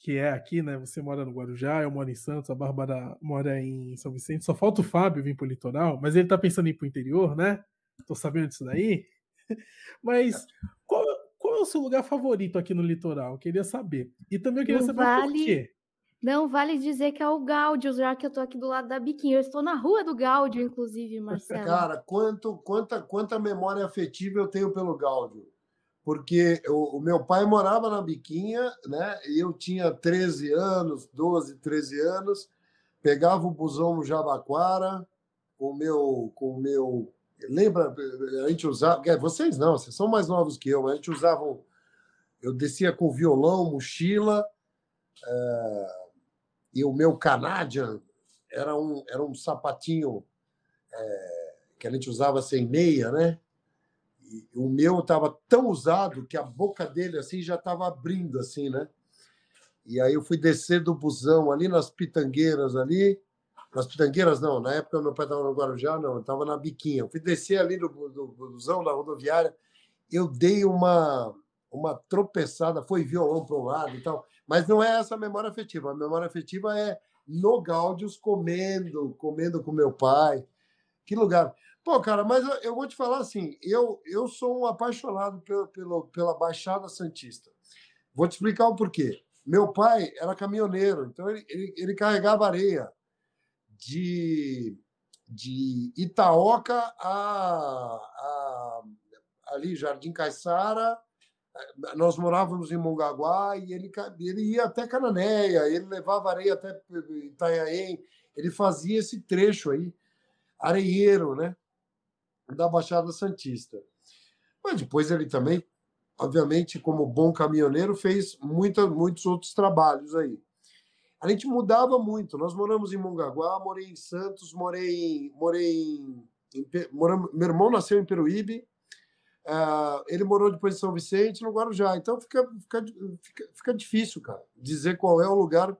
que é aqui, né? Você mora no Guarujá, eu moro em Santos, a Bárbara mora em São Vicente, só falta o Fábio vir pro litoral, mas ele tá pensando em ir pro interior, né? Tô sabendo disso daí. Mas qual, qual é o seu lugar favorito aqui no litoral? Eu queria saber. E também eu queria não saber vale, por quê. Não vale dizer que é o Gáudio, já que eu tô aqui do lado da Biquinha. Eu estou na rua do Gáudio, inclusive, Marcelo. Cara, quanto, quanta, quanta memória afetiva eu tenho pelo Gáudio porque o, o, meu pai morava na Biquinha, né? E eu tinha 13 anos, 12, 13 anos, pegava o busão no Jabaquara, com o meu, com o meu, lembra? A gente usava, vocês não, vocês são mais novos que eu, mas a gente usava, eu descia com violão, mochila, é, e o meu Canadian era um, era um sapatinho é, que a gente usava sem meia, né? o meu estava tão usado que a boca dele assim já estava abrindo assim, né? E aí eu fui descer do busão ali nas pitangueiras ali, nas pitangueiras não, na época meu pai estava no Guarujá, não, estava na biquinha. Eu fui descer ali do, do, busão na rodoviária, eu dei uma uma tropeçada, foi violão para o lado e tal, mas não é essa a memória afetiva. A memória afetiva é no Gáudios comendo, comendo com meu pai. Que lugar. Pô, cara, mas eu vou te falar assim, eu, eu sou um apaixonado pelo, pelo, pela Baixada Santista. Vou te explicar o porquê. Meu pai era caminhoneiro, então ele, ele, ele carregava areia de, de Itaoca a, a ali Jardim Caiçara. Nós morávamos em Mongaguá e ele, ele ia até Cananéia, ele levava areia até Itanhaém, ele fazia esse trecho aí, areieiro, né? da Baixada Santista. Mas depois ele também, obviamente, como bom caminhoneiro, fez muita, muitos outros trabalhos aí. A gente mudava muito. Nós moramos em Mongaguá, morei em Santos, morei em. Morei em, em moramos, meu irmão nasceu em Peruíbe, uh, ele morou depois em São Vicente, no Guarujá. Então fica, fica, fica, fica difícil, cara, dizer qual é o lugar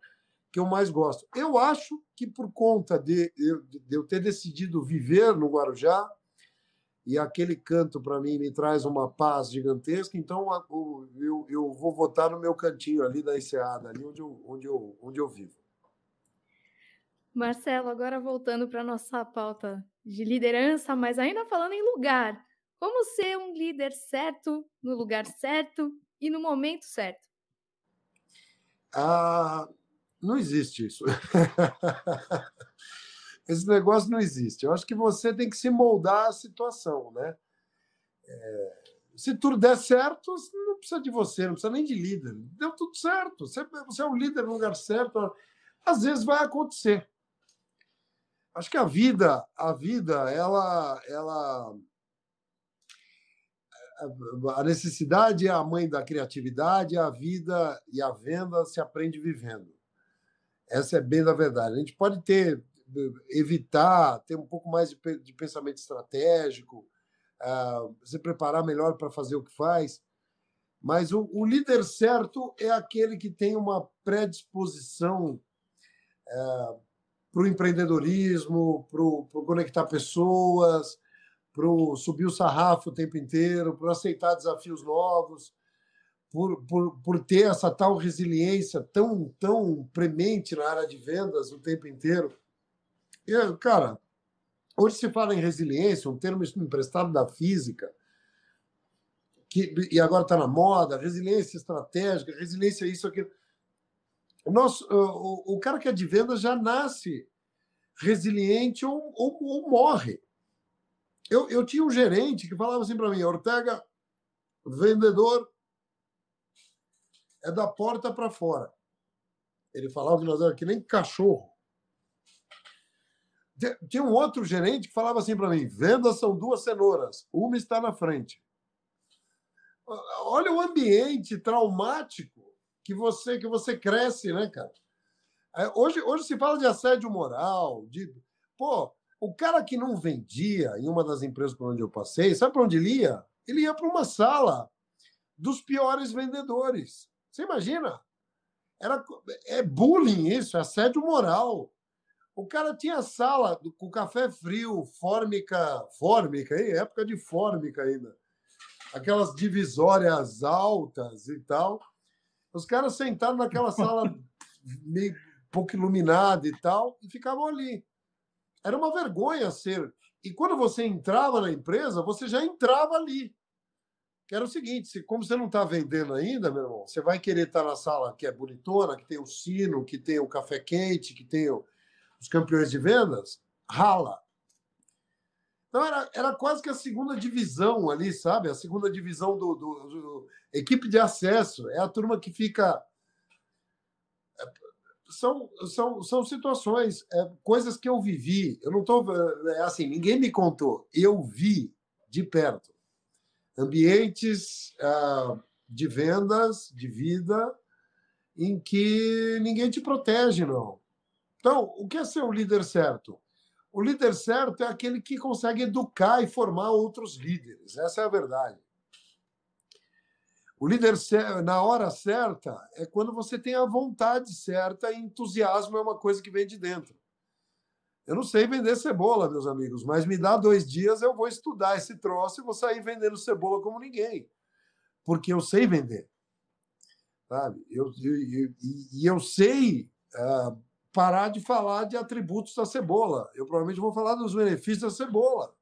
que eu mais gosto. Eu acho que por conta de, de, de eu ter decidido viver no Guarujá, e aquele canto para mim me traz uma paz gigantesca, então eu, eu vou votar no meu cantinho ali da enseada, ali onde eu, onde eu, onde eu vivo. Marcelo, agora voltando para nossa pauta de liderança, mas ainda falando em lugar. Como ser um líder certo, no lugar certo e no momento certo? Ah, não existe isso. Esse negócio não existe. Eu acho que você tem que se moldar à situação, né? É, se tudo der certo, não precisa de você, não precisa nem de líder. Deu tudo certo. Você, é, você é o líder no lugar certo. Às vezes vai acontecer. Acho que a vida, a vida, ela, ela a necessidade é a mãe da criatividade, a vida e a venda se aprende vivendo. Essa é bem da verdade. A gente pode ter evitar, ter um pouco mais de, pensamento estratégico, ah, se preparar melhor para fazer o que faz. Mas o, líder certo é aquele que tem uma predisposição ah, para o empreendedorismo, para conectar pessoas, para subir o sarrafo o tempo inteiro, para aceitar desafios novos, por, por, por ter essa tal resiliência tão, tão premente na área de vendas o tempo inteiro. Eu, cara, hoje se fala em resiliência, um termo emprestado da física, que, e agora está na moda, resiliência estratégica, resiliência isso, aquilo. Nosso, o, o cara que é de venda já nasce resiliente ou, ou, ou morre. Eu, eu tinha um gerente que falava assim para mim, Ortega, vendedor é da porta para fora. Ele falava que nós era que nem cachorro. Tinha um outro gerente que falava assim para mim: vendas são duas cenouras, uma está na frente. Olha o ambiente traumático que você que você cresce, né, cara? É, hoje, hoje se fala de assédio moral, de pô, o cara que não vendia em uma das empresas por onde eu passei, sabe para onde ele ia? Ele ia para uma sala dos piores vendedores. Você imagina? Era, é bullying isso, é assédio moral. O cara tinha sala com café frio, fórmica, fórmica, hein? época de fórmica ainda. Aquelas divisórias altas e tal. Os caras sentaram naquela sala meio pouco iluminada e tal, e ficavam ali. Era uma vergonha ser. E quando você entrava na empresa, você já entrava ali. Que era o seguinte: como você não está vendendo ainda, meu irmão, você vai querer estar tá na sala que é bonitona, que tem o sino, que tem o café quente, que tem o os campeões de vendas, rala. Então era, era quase que a segunda divisão ali, sabe? A segunda divisão do, do, do equipe de acesso. É a turma que fica. É, são, são, são situações, é, coisas que eu vivi. Eu não estou. É, é assim, ninguém me contou. Eu vi de perto. Ambientes ah, de vendas, de vida, em que ninguém te protege, não. Então, o que é ser o líder certo? O líder certo é aquele que consegue educar e formar outros líderes. Essa é a verdade. O líder na hora certa é quando você tem a vontade certa e entusiasmo é uma coisa que vem de dentro. Eu não sei vender cebola, meus amigos, mas me dá dois dias, eu vou estudar esse troço e vou sair vendendo cebola como ninguém. Porque eu sei vender. Sabe? Eu, e eu, eu sei uh, parar de falar de atributos da cebola. Eu provavelmente vou falar dos benefícios da cebola.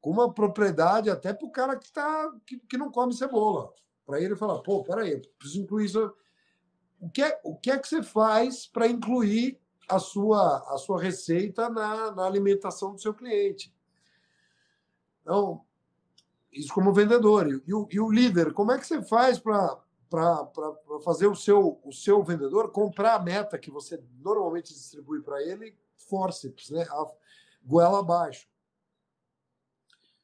Com uma propriedade até para o cara que, tá, que, que não come cebola. Para ele falar, pô, peraí, preciso incluir isso. O que é, o que, é que você faz para incluir a sua, a sua receita na, na alimentação do seu cliente? Então, isso como vendedor. E o, e o líder, como é que você faz para para fazer o seu, o seu vendedor comprar a meta que você normalmente distribui para ele, forceps, né? A, goela abaixo.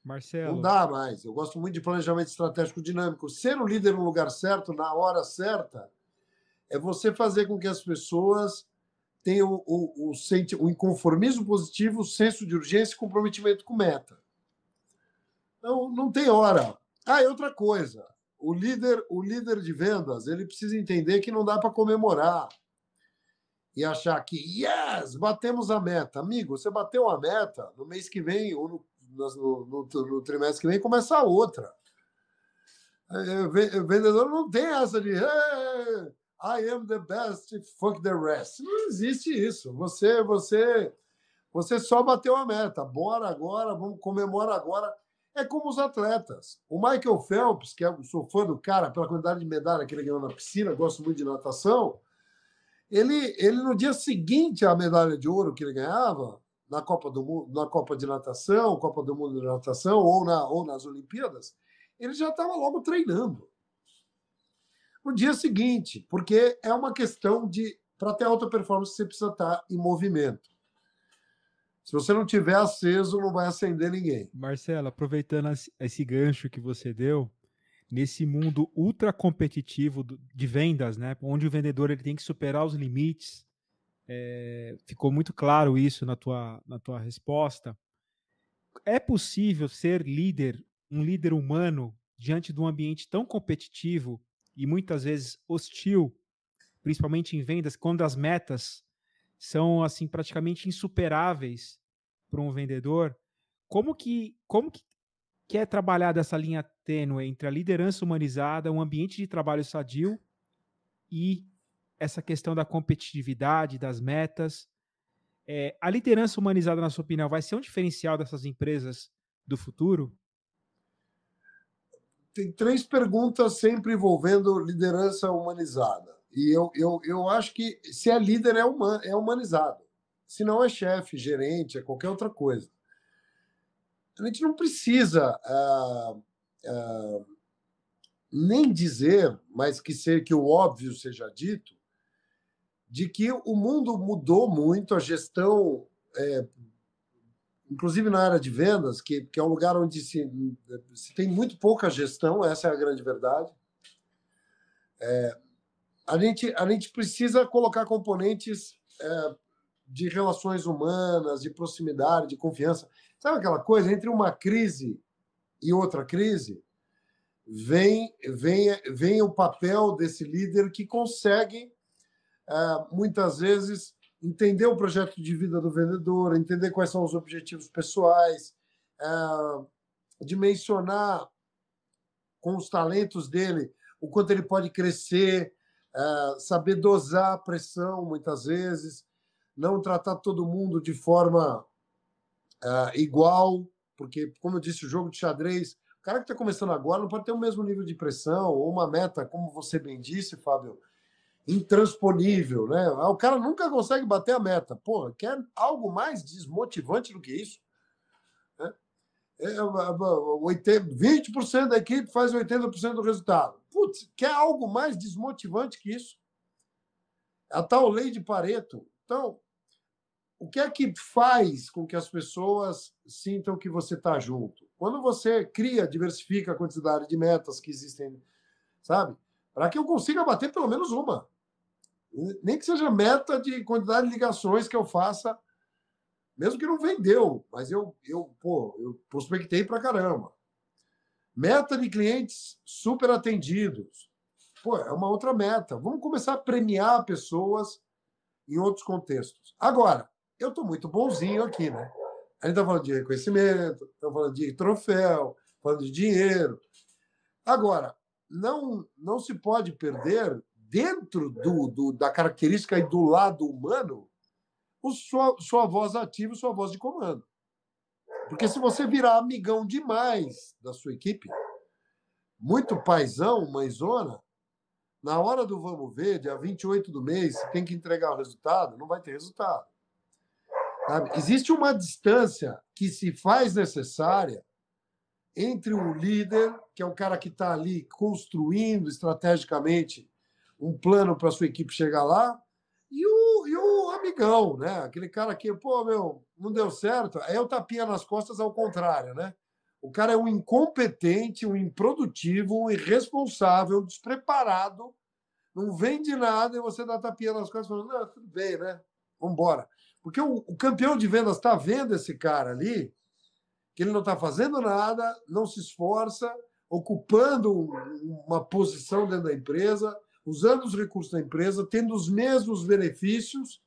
Marcelo. Não dá mais. Eu gosto muito de planejamento estratégico dinâmico. Ser o líder no lugar certo, na hora certa, é você fazer com que as pessoas tenham o, o, o, o inconformismo positivo, o senso de urgência e comprometimento com meta. Não, não tem hora. Ah, e outra coisa o líder, o líder de vendas, ele precisa entender que não dá para comemorar e achar que, yes, batemos a meta. Amigo, você bateu a meta, no mês que vem ou no, no, no, no trimestre que vem começa a outra. O é, é, é, vendedor não tem essa de hey, I am the best, fuck the rest. Não existe isso. Você, você, você só bateu a meta. Bora agora, vamos comemorar agora. É como os atletas. O Michael Phelps, que eu é, sou fã do cara pela quantidade de medalha que ele ganhou na piscina, gosto muito de natação. Ele, ele no dia seguinte à medalha de ouro que ele ganhava na Copa do Mundo, na Copa de natação, Copa do Mundo de natação ou, na, ou nas Olimpíadas, ele já estava logo treinando. No dia seguinte, porque é uma questão de para ter alta performance você precisa estar tá em movimento. Se você não tiver aceso, não vai acender ninguém. Marcelo, aproveitando esse gancho que você deu, nesse mundo ultra competitivo de vendas, né, onde o vendedor ele tem que superar os limites, é, ficou muito claro isso na tua, na tua resposta. É possível ser líder, um líder humano, diante de um ambiente tão competitivo e muitas vezes hostil, principalmente em vendas, quando as metas são assim praticamente insuperáveis para um vendedor. Como que como que quer é trabalhar dessa linha tênue entre a liderança humanizada, um ambiente de trabalho sadio e essa questão da competitividade, das metas? É, a liderança humanizada, na sua opinião, vai ser um diferencial dessas empresas do futuro? Tem três perguntas sempre envolvendo liderança humanizada. E eu, eu, eu acho que se é líder, é, human, é humanizado. Se não é chefe, gerente, é qualquer outra coisa. A gente não precisa ah, ah, nem dizer, mas que ser que o óbvio seja dito, de que o mundo mudou muito, a gestão, é, inclusive na área de vendas, que, que é um lugar onde se, se tem muito pouca gestão, essa é a grande verdade. É, a gente, a gente precisa colocar componentes é, de relações humanas, de proximidade, de confiança. Sabe aquela coisa? Entre uma crise e outra crise, vem, vem, vem o papel desse líder que consegue, é, muitas vezes, entender o projeto de vida do vendedor, entender quais são os objetivos pessoais, é, dimensionar com os talentos dele o quanto ele pode crescer, é, saber dosar a pressão muitas vezes, não tratar todo mundo de forma é, igual, porque, como eu disse, o jogo de xadrez, o cara que está começando agora não pode ter o mesmo nível de pressão ou uma meta, como você bem disse, Fábio, intransponível, né? Ah, o cara nunca consegue bater a meta. Porra, quer algo mais desmotivante do que isso? 20% é, é da equipe faz 80% do resultado. Putz, quer algo mais desmotivante que isso? A tal lei de Pareto. Então, o que é que faz com que as pessoas sintam que você está junto? Quando você cria, diversifica a quantidade de metas que existem, sabe? Para que eu consiga bater pelo menos uma. Nem que seja meta de quantidade de ligações que eu faça mesmo que não vendeu, mas eu, eu, pô, eu prospectei pra caramba. Meta de clientes super atendidos. Pô, é uma outra meta. Vamos começar a premiar pessoas em outros contextos. Agora, eu estou muito bonzinho aqui, né? A gente está falando de reconhecimento, está falando de troféu, falando de dinheiro. Agora, não, não se pode perder, dentro do, do, da característica e do lado humano, sua, sua voz ativa, sua voz de comando. Porque se você virar amigão demais da sua equipe, muito paisão, mãezona, na hora do vamos ver, dia 28 do mês, tem que entregar o resultado, não vai ter resultado. Sabe? Existe uma distância que se faz necessária entre o líder, que é o cara que está ali construindo estrategicamente um plano para sua equipe chegar lá, e o, e o amigão, né? Aquele cara que, pô, meu, não deu certo. Aí eu o tapinha nas costas ao contrário, né? O cara é um incompetente, um improdutivo, um irresponsável, despreparado, não vende nada e você dá tapinha nas costas falando, não, tudo bem, né? Vamos embora. Porque o, o campeão de vendas está vendo esse cara ali, que ele não está fazendo nada, não se esforça, ocupando uma posição dentro da empresa, usando os recursos da empresa, tendo os mesmos benefícios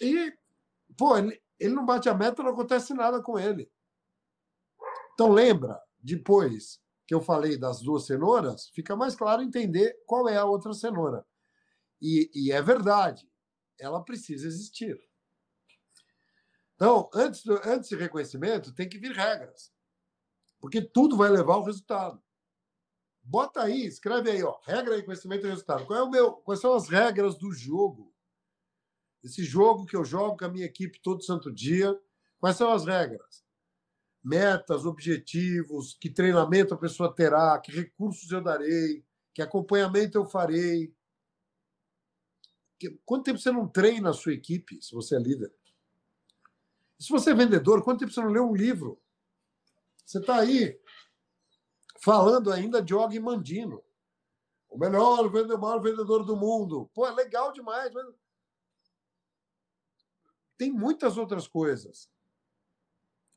e, pô, ele, ele não bate a meta, não acontece nada com ele. Então, lembra, depois que eu falei das duas cenouras, fica mais claro entender qual é a outra cenoura. E, e é verdade, ela precisa existir. Então, antes, do, antes de reconhecimento, tem que vir regras. Porque tudo vai levar ao resultado. Bota aí, escreve aí, ó, regra, reconhecimento e resultado. Qual é o meu, quais são as regras do jogo? Esse jogo que eu jogo com a minha equipe todo santo dia, quais são as regras? Metas, objetivos, que treinamento a pessoa terá, que recursos eu darei, que acompanhamento eu farei. Quanto tempo você não treina a sua equipe, se você é líder? se você é vendedor, quanto tempo você não lê um livro? Você está aí falando ainda de Og Mandino, o melhor, o maior vendedor do mundo. Pô, é legal demais, mas tem muitas outras coisas.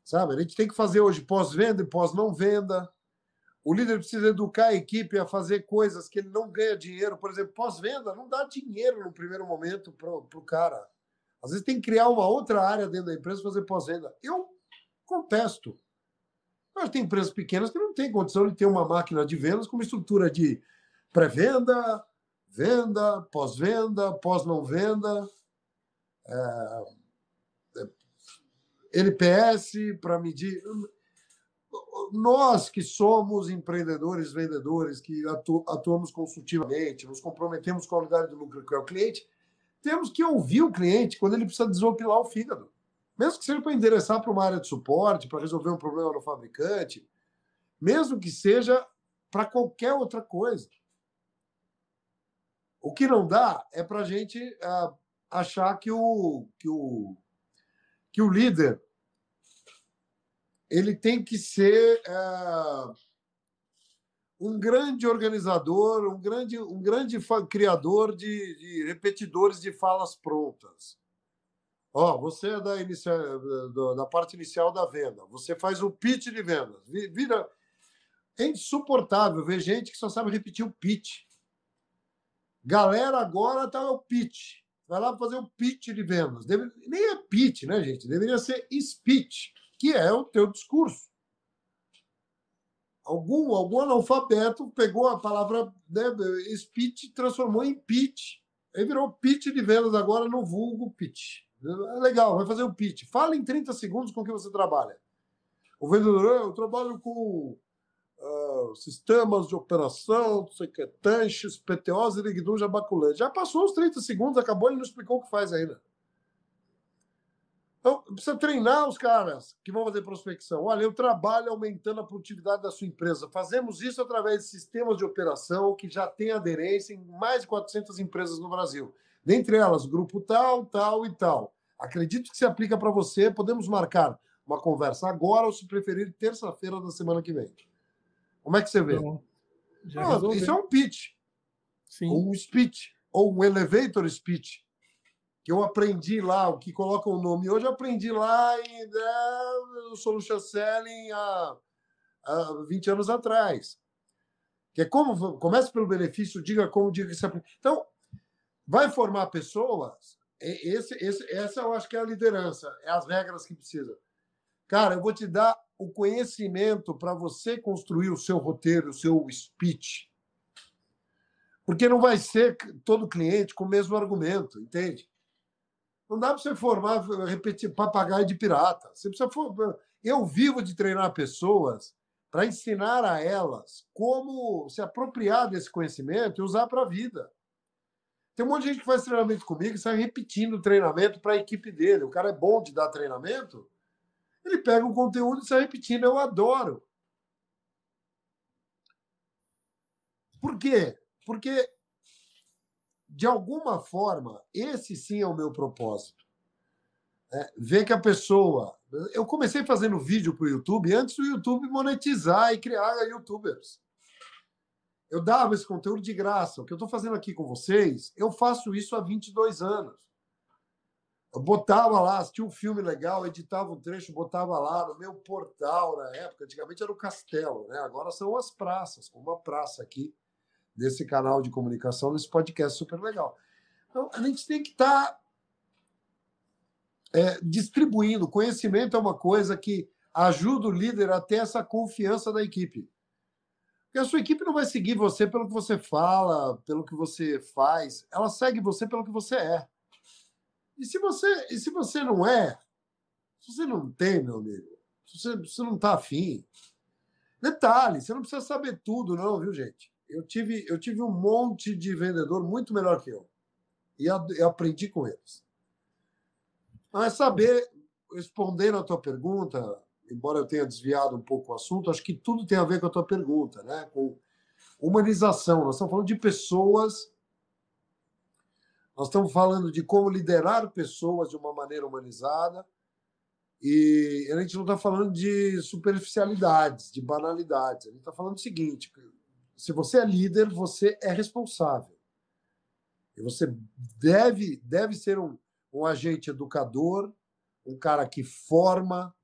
Sabe? A gente tem que fazer hoje pós-venda e pós-não venda. O líder precisa educar a equipe a fazer coisas que ele não ganha dinheiro. Por exemplo, pós-venda não dá dinheiro no primeiro momento para o cara. Às vezes tem que criar uma outra área dentro da empresa fazer pós-venda. Eu contesto. Mas tem empresas pequenas que não têm condição de ter uma máquina de vendas com uma estrutura de pré-venda, venda, pós-venda, pós-não-venda. Pós é, NPS para medir. Nós que somos empreendedores, vendedores, que atu atuamos consultivamente, nos comprometemos com a qualidade de lucro que é o cliente, temos que ouvir o cliente quando ele precisa desopilar o fígado. Mesmo que seja para endereçar para uma área de suporte, para resolver um problema no fabricante, mesmo que seja para qualquer outra coisa. O que não dá é para a gente ah, achar que o, que o que o líder ele tem que ser é, um grande organizador, um grande, um grande criador de, de repetidores de falas prontas. Ó, você é da, inicia... da parte inicial da venda, você faz o pitch de vendas, vira é insuportável ver gente que só sabe repetir o pitch. Galera, agora tá o pitch vai lá fazer um pitch de vendas. Deve... Nem é pitch, né, gente? Deveria ser speech, que é o teu discurso. Algum, algum analfabeto pegou a palavra né, speech e transformou em pitch. Aí virou pitch de vendas agora no vulgo pitch. É legal, vai fazer um pitch. Fala em 30 segundos com o que você trabalha. O vendedor, eu trabalho com ah, sistemas de operação, secretanches, PTOs e Ligdum Já passou os 30 segundos, acabou, ele não explicou o que faz ainda. Então, precisa treinar os caras que vão fazer prospecção. Olha, eu trabalho aumentando a produtividade da sua empresa. Fazemos isso através de sistemas de operação que já têm aderência em mais de 400 empresas no Brasil. Dentre elas, grupo tal, tal e tal. Acredito que se aplica para você. Podemos marcar uma conversa agora ou, se preferir, terça-feira da semana que vem. Como é que você vê? Então, isso é um pitch. Sim. Ou um speech, ou um elevator speech. Que eu aprendi lá, o que coloca o nome hoje, eu aprendi lá em né, Solution Selling há, há 20 anos atrás. Que é como começa pelo benefício, diga como, diga que você aprende. Então, vai formar pessoas. Esse, esse, essa eu acho que é a liderança, é as regras que precisa. Cara, eu vou te dar o conhecimento para você construir o seu roteiro, o seu speech. Porque não vai ser todo cliente com o mesmo argumento, entende? Não dá para você formar, repetir papagaio de pirata. Você precisa formar. Eu vivo de treinar pessoas para ensinar a elas como se apropriar desse conhecimento e usar para a vida. Tem um monte de gente que faz treinamento comigo e sai repetindo o treinamento para a equipe dele. O cara é bom de dar treinamento, ele pega o conteúdo e sai repetindo. Eu adoro. Por quê? Porque, de alguma forma, esse sim é o meu propósito. É, ver que a pessoa. Eu comecei fazendo vídeo para o YouTube antes do YouTube monetizar e criar youtubers. Eu dava esse conteúdo de graça. O que eu estou fazendo aqui com vocês, eu faço isso há 22 anos botava lá, assistia um filme legal, editava um trecho, botava lá no meu portal na época. Antigamente era o castelo, né? Agora são as praças, uma praça aqui desse canal de comunicação, desse podcast super legal. Então, a gente tem que estar tá, é, distribuindo. Conhecimento é uma coisa que ajuda o líder a ter essa confiança da equipe. Porque a sua equipe não vai seguir você pelo que você fala, pelo que você faz. Ela segue você pelo que você é. E se você, e se você não é, se você não tem, meu amigo, se você, se não está afim. Detalhe, você não precisa saber tudo, não, viu, gente? Eu tive, eu tive um monte de vendedor muito melhor que eu. E eu aprendi com eles. Mas saber, respondendo a tua pergunta, embora eu tenha desviado um pouco o assunto, acho que tudo tem a ver com a tua pergunta, né? Com humanização. Nós estamos falando de pessoas nós estamos falando de como liderar pessoas de uma maneira humanizada e a gente não está falando de superficialidades, de banalidades. A gente está falando o seguinte: se você é líder, você é responsável. E você deve, deve ser um, um agente educador, um cara que forma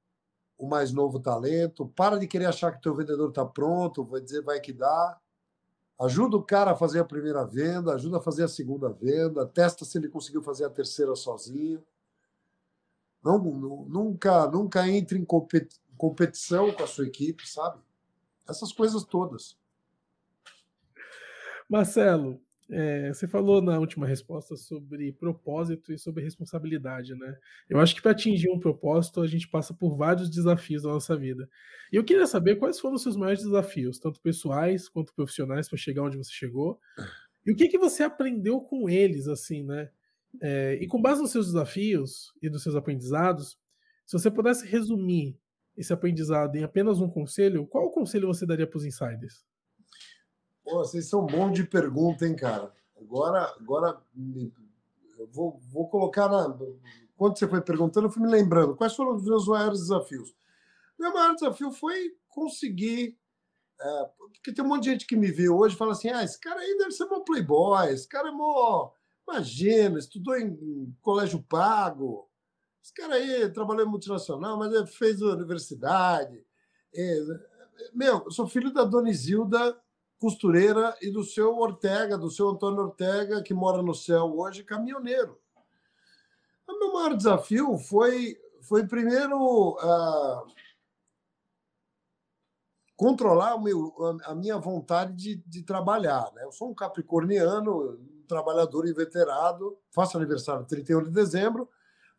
o mais novo talento. Para de querer achar que teu vendedor está pronto, vai dizer vai que dá. Ajuda o cara a fazer a primeira venda, ajuda a fazer a segunda venda, testa se ele conseguiu fazer a terceira sozinho. Não, nunca, nunca entre em competição com a sua equipe, sabe? Essas coisas todas. Marcelo, é, você falou na última resposta sobre propósito e sobre responsabilidade, né? Eu acho que para atingir um propósito a gente passa por vários desafios da nossa vida. E eu queria saber quais foram os seus maiores desafios, tanto pessoais quanto profissionais, para chegar onde você chegou. E o que, que você aprendeu com eles, assim, né? É, e com base nos seus desafios e dos seus aprendizados, se você pudesse resumir esse aprendizado em apenas um conselho, qual conselho você daria para os insiders? Pô, vocês são bons de pergunta, hein, cara? Agora, agora eu vou, vou colocar na. Quando você foi perguntando, eu fui me lembrando. Quais foram os meus maiores desafios? Meu maior desafio foi conseguir. É, porque tem um monte de gente que me vê hoje e fala assim: ah, esse cara aí deve ser mó playboy, esse cara é mó. Imagina, estudou em, em colégio pago, esse cara aí trabalhou em multinacional, mas fez universidade. É, meu, eu sou filho da dona Isilda costureira e do seu Ortega, do seu Antônio Ortega, que mora no céu hoje, caminhoneiro. O meu maior desafio foi, foi primeiro, ah, controlar meu, a minha vontade de, de trabalhar. Né? Eu sou um capricorniano, um trabalhador inveterado, faço aniversário 31 de dezembro.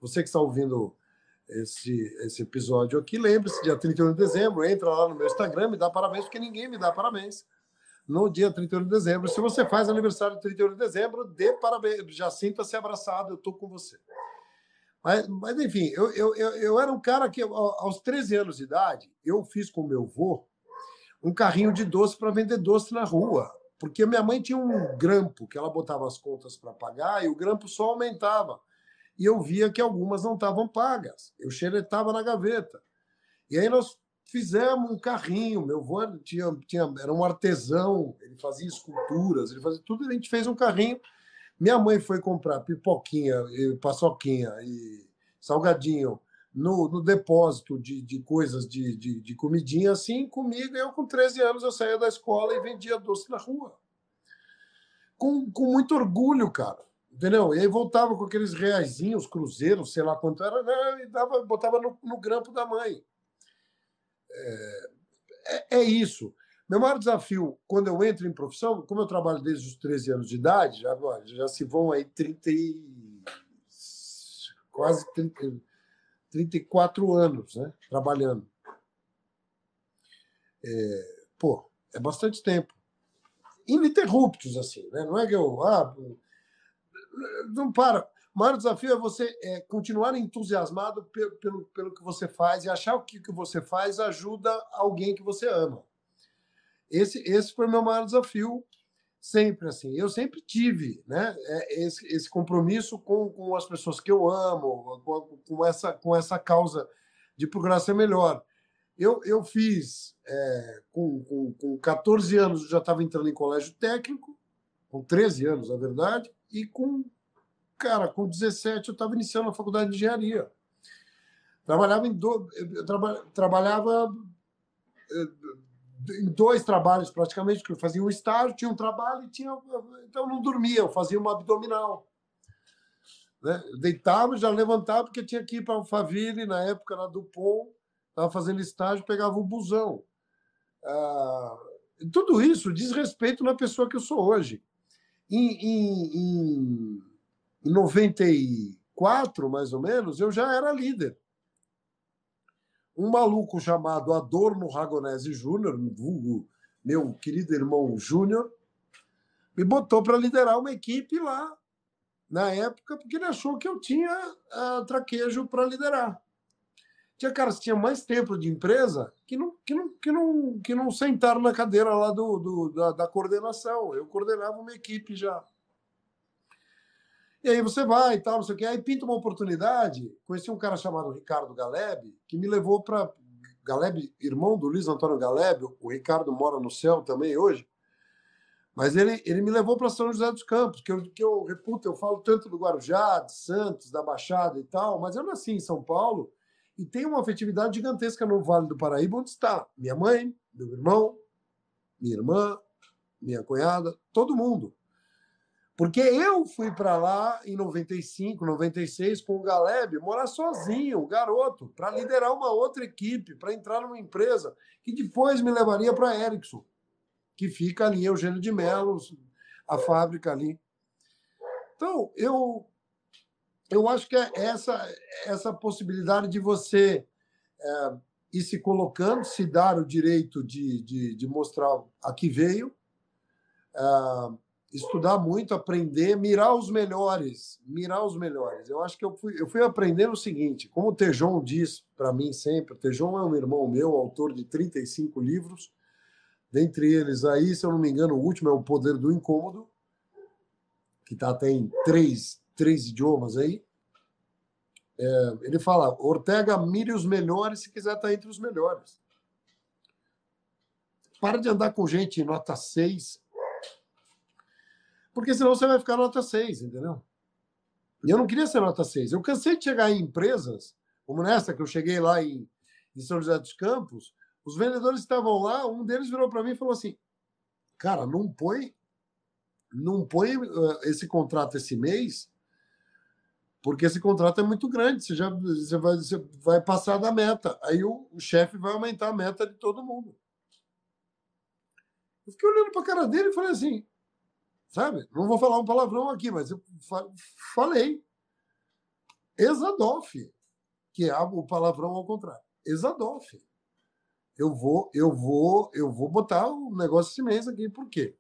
Você que está ouvindo esse, esse episódio aqui, lembre-se, dia 31 de dezembro, entra lá no meu Instagram, me dá parabéns, porque ninguém me dá parabéns no dia 31 de dezembro. Se você faz aniversário de 31 de dezembro, dê parabéns, já sinta-se abraçado, eu estou com você. Mas, mas enfim, eu, eu, eu, eu, era um cara que, aos 13 anos de idade, eu fiz com meu avô um carrinho de doce para vender doce na rua. Porque minha mãe tinha um grampo que ela botava as contas para pagar e o grampo só aumentava. E eu via que algumas não estavam pagas. Eu xeretava na gaveta. E aí nós fizemos um carrinho. Meu avô tinha, tinha, era um artesão, ele fazia esculturas, ele fazia tudo. A gente fez um carrinho. Minha mãe foi comprar pipoquinha, e paçoquinha e salgadinho no, no depósito de, de coisas de, de, de, comidinha assim comigo. Eu, com 13 anos, eu saía da escola e vendia doce na rua. Com, com muito orgulho, cara. Entendeu? E aí voltava com aqueles reaisinhos, cruzeiros, sei lá quanto era, né, e dava, botava no, no grampo da mãe. É, é, é isso. Meu maior desafio, quando eu entro em profissão, como eu trabalho desde os 13 anos de idade, já, já se vão aí 30 e... quase 30, 34 anos né, trabalhando. É, pô, é bastante tempo. Ininterruptos, assim, né? Não é que eu. Ah, não para. O maior desafio é você é, continuar entusiasmado pelo, pelo, pelo que você faz e achar que o que você faz ajuda alguém que você ama. Esse, esse foi o meu maior desafio, sempre assim. Eu sempre tive né, é, esse, esse compromisso com, com as pessoas que eu amo, com, com, essa, com essa causa de procurar ser melhor. Eu, eu fiz, é, com, com, com 14 anos, eu já estava entrando em colégio técnico, com 13 anos, na verdade, e com cara, com 17 eu estava iniciando a faculdade de engenharia. Trabalhava em, do... traba... trabalhava eh, em dois trabalhos praticamente, que eu fazia um estágio, tinha um trabalho e tinha. Então não dormia, eu fazia uma abdominal. Né? deitava, já levantava, porque tinha que ir para Faville, na época do Dupont, estava fazendo estágio, pegava um busão. Ah, tudo isso diz respeito na pessoa que eu sou hoje. Em, em, em em 94, mais ou menos, eu já era líder. Um maluco chamado Adorno Ragonese Júnior, vulgo meu querido irmão Júnior, me botou para liderar uma equipe lá na época, porque ele achou que eu tinha uh, traquejo para liderar. Tinha caras que tinham mais tempo de empresa que não, que não, que não, que não sentaram na cadeira lá do, do da, da coordenação. Eu coordenava uma equipe já. E aí você vai e tal, não sei o quê. Aí pinta uma oportunidade. Conheci um cara chamado Ricardo Galeb, que me levou para. Galeb, irmão do Luiz Antônio Galeb, o Ricardo mora no céu também hoje. Mas ele, ele me levou para São José dos Campos, que eu, que eu reputo, eu falo tanto do Guarujá, de Santos, da Baixada e tal, mas eu nasci em São Paulo e tenho uma afetividade gigantesca no Vale do Paraíba, onde está minha mãe, meu irmão, minha irmã, minha cunhada, todo mundo. Porque eu fui para lá em 95, 96 com o Galeb, morar sozinho, garoto, para liderar uma outra equipe, para entrar numa empresa que depois me levaria para Ericsson, que fica ali Eugênio de Melo, a fábrica ali. Então, eu eu acho que é essa essa possibilidade de você é, ir se colocando, se dar o direito de, de, de mostrar a que veio. É, estudar muito, aprender, mirar os melhores, mirar os melhores. Eu acho que eu fui, eu fui aprendendo o seguinte, como o Tejon diz para mim sempre, o Tejon é um irmão meu, autor de 35 livros, dentre eles aí, se eu não me engano, o último é O Poder do Incômodo, que tá, tem três, três idiomas aí. É, ele fala, Ortega, mire os melhores se quiser estar tá entre os melhores. Para de andar com gente nota 6 porque senão você vai ficar nota 6, entendeu? E eu não queria ser nota 6. Eu cansei de chegar em empresas, como nessa que eu cheguei lá em, em São José dos Campos, os vendedores estavam lá, um deles virou para mim e falou assim: "Cara, não põe não põe esse contrato esse mês, porque esse contrato é muito grande, você já você vai, você vai passar da meta. Aí o, o chefe vai aumentar a meta de todo mundo. Eu fiquei olhando para a cara dele e falei assim: Sabe? Não vou falar um palavrão aqui, mas eu falei. Exadolf, que é o palavrão ao contrário. Exadolf. Eu vou, eu vou, eu vou botar o um negócio esse mês aqui, por quê?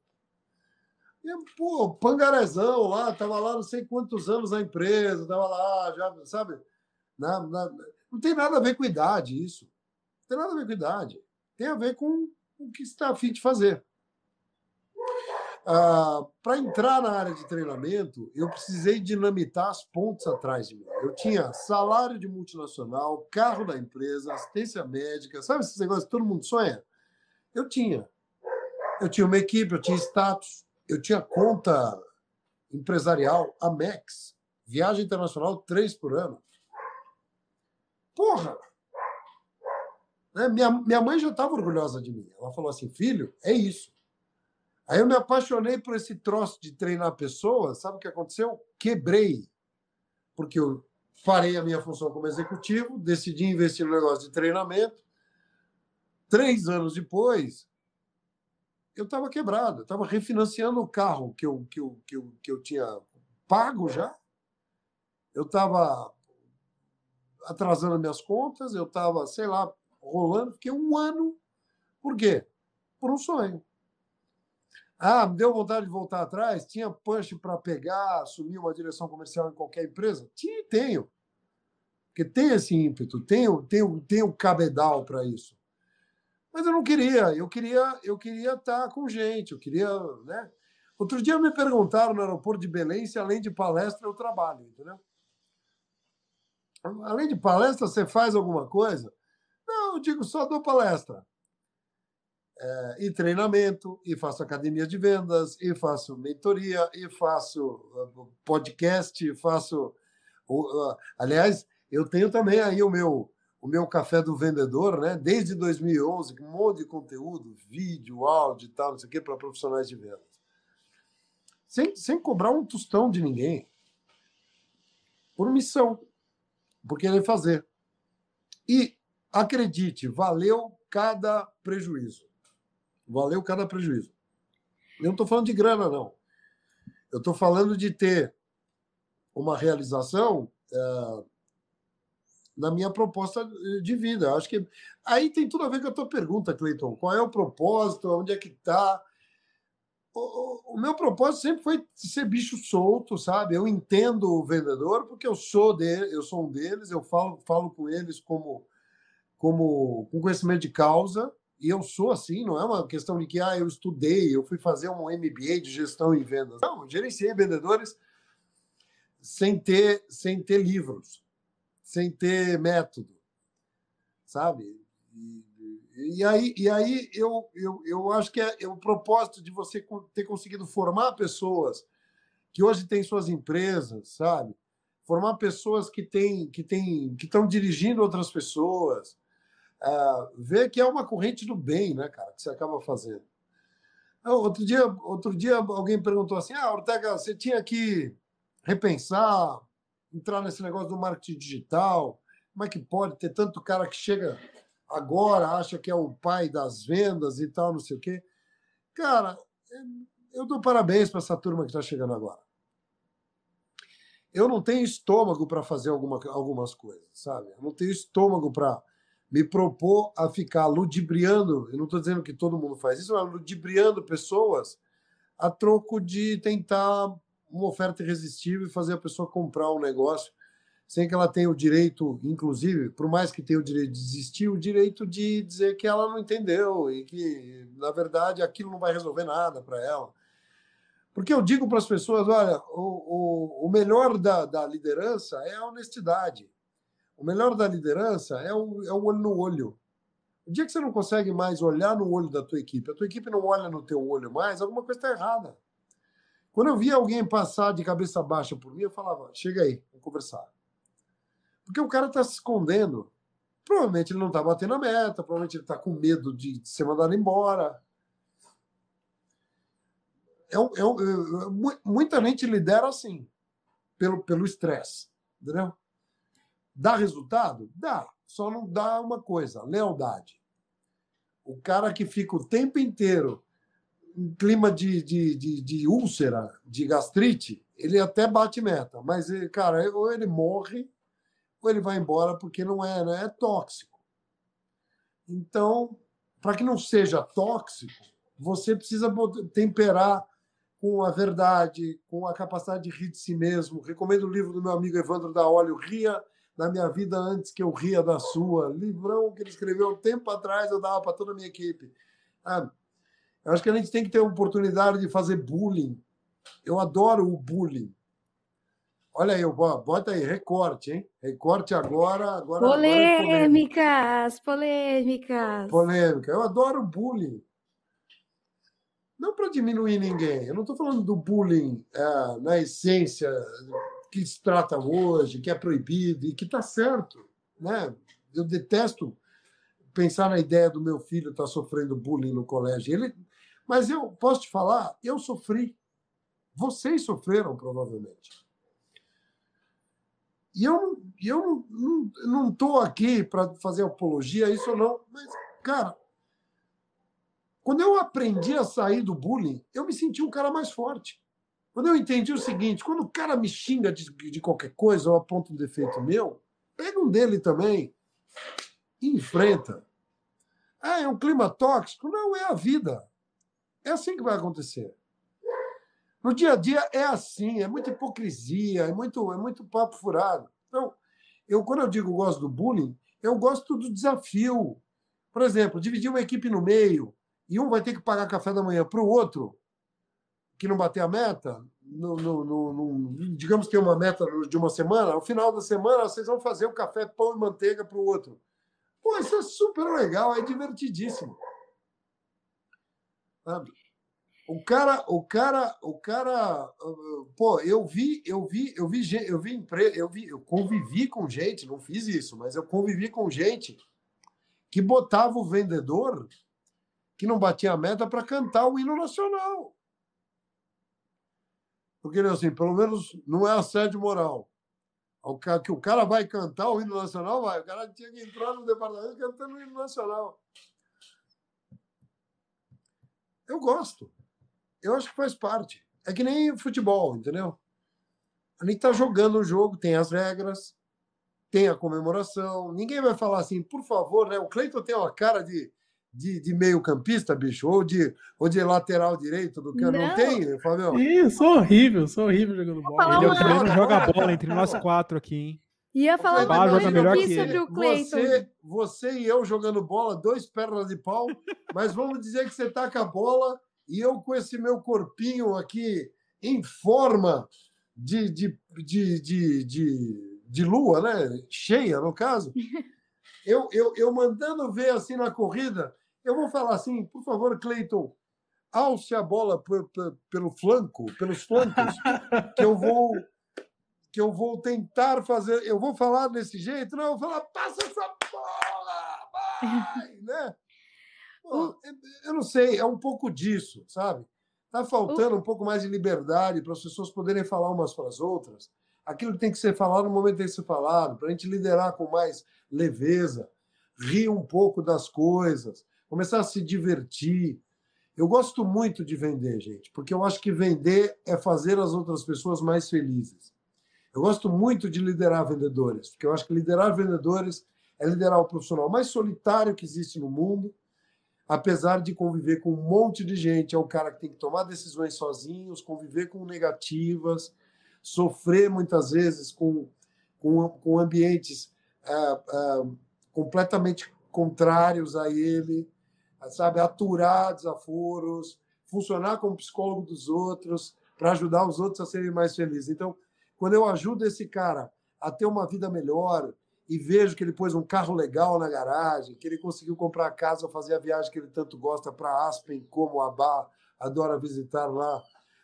E, pô, pangarezão lá, tava lá não sei quantos anos na empresa, tava lá, já, sabe? Na, na, não tem nada a ver com idade isso. Não tem nada a ver com idade. Tem a ver com o que está a fim de fazer. Ah, para entrar na área de treinamento, eu precisei dinamitar as pontes atrás de mim. Eu tinha salário de multinacional, carro da empresa, assistência médica, sabe esses negócios que todo mundo sonha? Eu tinha. Eu tinha uma equipe, eu tinha status, eu tinha conta empresarial, Amex, viagem internacional três por ano. Porra! Né? Minha, minha mãe já estava orgulhosa de mim. Ela falou assim: filho, é isso. Aí eu me apaixonei por esse troço de treinar pessoas. Sabe o que aconteceu? Quebrei. Porque eu farei a minha função como executivo, decidi investir no negócio de treinamento. Três anos depois, eu estava quebrado. Estava refinanciando o carro que eu, que eu, que eu, que eu tinha pago já. Eu estava atrasando minhas contas, eu estava, sei lá, rolando. Fiquei um ano. Por quê? Por um sonho ah, deu vontade de voltar atrás? Tinha punch para pegar, assumir uma direção comercial em qualquer empresa? Tinha, tenho. Porque tem esse ímpeto, tem, tenho, tenho, o cabedal para isso. Mas eu não queria, eu queria eu queria estar tá com gente, eu queria. Né? Outro dia me perguntaram no aeroporto de Belém se além de palestra eu trabalho, entendeu? Além de palestra, você faz alguma coisa? Não, eu digo só dou palestra é, e treinamento, e faço academia de vendas, e faço mentoria, e faço ah, podcast, faço. Ah, aliás, eu tenho também aí o meu o meu café do vendedor, né? Desde 2011, um monte de conteúdo, vídeo, áudio e tal, não sei o quê, para profissionais de vendas. Sem, sem cobrar um tostão de ninguém. Por missão. Por querer fazer. E, acredite, valeu cada prejuízo. Valeu cada prejuízo. Eu não estou falando de grana, não. Eu estou falando de ter uma realização é, na minha proposta de vida. Acho que aí tem tudo a ver com a tua pergunta, Cleiton. Qual é o propósito? Onde é que está? O, o, meu propósito sempre foi ser bicho solto, sabe? Eu entendo o vendedor porque eu sou dele, eu sou um deles. Eu falo, falo com eles como, como com conhecimento de causa e eu sou assim, não é uma questão de que ah, eu estudei, eu fui fazer um MBA de gestão e vendas. Não, gerenciei vendedores sem ter, sem ter livros, sem ter método, sabe? E, aí, e aí eu, eu, eu acho que é, é o propósito de você ter conseguido formar pessoas que hoje têm suas empresas, sabe? Formar pessoas que têm, que têm, que estão dirigindo outras pessoas, uh, é, vê que é uma corrente do bem, né, cara, que você acaba fazendo. Outro dia, outro dia alguém perguntou assim: Ah, Ortega, você tinha que repensar, entrar nesse negócio do marketing digital. Como é que pode ter tanto cara que chega agora, acha que é o pai das vendas e tal, não sei o quê? Cara, eu dou parabéns para essa turma que está chegando agora. Eu não tenho estômago para fazer alguma, algumas coisas, sabe? Eu não tenho estômago para me propor a ficar ludibriando, eu não estou dizendo que todo mundo faz isso, mas ludibriando pessoas a troco de tentar uma oferta irresistível e fazer a pessoa comprar um negócio sem que ela tenha o direito, inclusive, por mais que tenha o direito de desistir, o direito de dizer que ela não entendeu e que, na verdade, aquilo não vai resolver nada para ela. Porque eu digo para as pessoas: olha, o, o, o melhor da, da liderança é a honestidade. O melhor da liderança é o, é o olho no olho. O dia que você não consegue mais olhar no olho da tua equipe, a tua equipe não olha no teu olho mais, alguma coisa está errada. Quando eu via alguém passar de cabeça baixa por mim, eu falava: chega aí, vamos conversar. Porque o cara está se escondendo. Provavelmente ele não está batendo a meta, provavelmente ele está com medo de ser mandado embora. É, é, é, é, muita gente lidera assim, pelo estresse, pelo entendeu? Dá resultado? Dá. Só não dá uma coisa: lealdade. O cara que fica o tempo inteiro em clima de, de, de, de úlcera, de gastrite, ele até bate meta, mas, ele, eh, cara, é, ou ele morre ou ele vai embora porque não é, né? é tóxico. Então, para que não seja tóxico, você precisa temperar com a verdade, com a capacidade de rir de si mesmo. Recomendo o livro do meu amigo Evandro da Olho, Ria da minha vida antes que eu ria da sua. Livrão que ele escreveu um tempo atrás, eu dava para toda a minha equipe. Ah, eu acho que a gente tem que ter a oportunidade de fazer bullying. Eu adoro o bullying. Olha aí, bota aí, recorte, hein? Recorte agora. agora polêmicas, agora é polêmicas. Polêmica. Eu adoro bullying. Não para diminuir ninguém. Eu não estou falando do bullying é, na essência que se trata hoje, que é proibido e que está certo. Né? Eu detesto pensar na ideia do meu filho estar tá sofrendo bullying no colégio. Ele... Mas eu posso te falar, eu sofri. Vocês sofreram, provavelmente. E eu, eu não estou aqui para fazer apologia a isso ou não, mas, cara, quando eu aprendi a sair do bullying, eu me senti um cara mais forte. Quando eu entendi o seguinte, quando o cara me xinga de, de qualquer coisa ou aponta um defeito meu, pega um dele também e enfrenta. Ah, é um clima tóxico? Não, é a vida. É assim que vai acontecer. No dia a dia é assim, é muita hipocrisia, é muito, é muito papo furado. Então, eu quando eu digo gosto do bullying, eu gosto do desafio. Por exemplo, dividir uma equipe no meio e um vai ter que pagar café da manhã para o outro que não bater a meta, no, no, no, digamos que tem uma meta de uma semana, ao final da semana vocês vão fazer um café, pão e manteiga para o outro. Pô, isso é super legal, é divertidíssimo. Sabe? O cara, o cara, o cara, pô, eu vi, eu vi, eu vi, eu vi eu vi, eu convivi com gente, não fiz isso, mas eu convivi com gente que botava o vendedor que não batia a meta para cantar o hino nacional. Porque, é assim, pelo menos não é assédio moral. O cara, que o cara vai cantar o hino nacional, vai. O cara tinha que entrar no departamento cantando o hino nacional. Eu gosto. Eu acho que faz parte. É que nem futebol, entendeu? A gente está jogando o jogo, tem as regras, tem a comemoração. Ninguém vai falar assim, por favor, né? O Cleiton tem uma cara de de, de meio-campista, bicho? Ou de, ou de lateral direito do campo? Não. não tem, Fabião? Ih, sou horrível, sou horrível jogando bola. Ele é o que menos joga bola entre nós quatro aqui, hein? Ia falar uma é coisa aqui sobre o Cleiton. Você, você e eu jogando bola, dois pernas de pau, mas vamos dizer que você taca com a bola e eu com esse meu corpinho aqui em forma de, de, de, de, de, de lua, né? Cheia, no caso. Eu, eu, eu mandando ver assim na corrida, eu vou falar assim, por favor, Cleiton, alce a bola pelo flanco, pelos flancos, que eu vou que eu vou tentar fazer, eu vou falar desse jeito, não, eu vou falar, passa essa bola, vai, né? É, eu não sei, é um pouco disso, sabe? Tá faltando um pouco mais de liberdade para as pessoas poderem falar umas para as outras. Aquilo que tem que ser falado no momento tem que ser falado, para a gente liderar com mais leveza, rir um pouco das coisas, começar a se divertir. Eu gosto muito de vender, gente, porque eu acho que vender é fazer as outras pessoas mais felizes. Eu gosto muito de liderar vendedores, porque eu acho que liderar vendedores é liderar o profissional mais solitário que existe no mundo, apesar de conviver com um monte de gente. É o cara que tem que tomar decisões sozinhos, conviver com negativas, sofrer muitas vezes com, com, com ambientes ah, ah, completamente contrários a ele sabe, aturar desaforos, funcionar como psicólogo dos outros, para ajudar os outros a serem mais felizes. Então, quando eu ajudo esse cara a ter uma vida melhor e vejo que ele pôs um carro legal na garagem, que ele conseguiu comprar a casa, fazer a viagem que ele tanto gosta para Aspen, como a bar adora visitar lá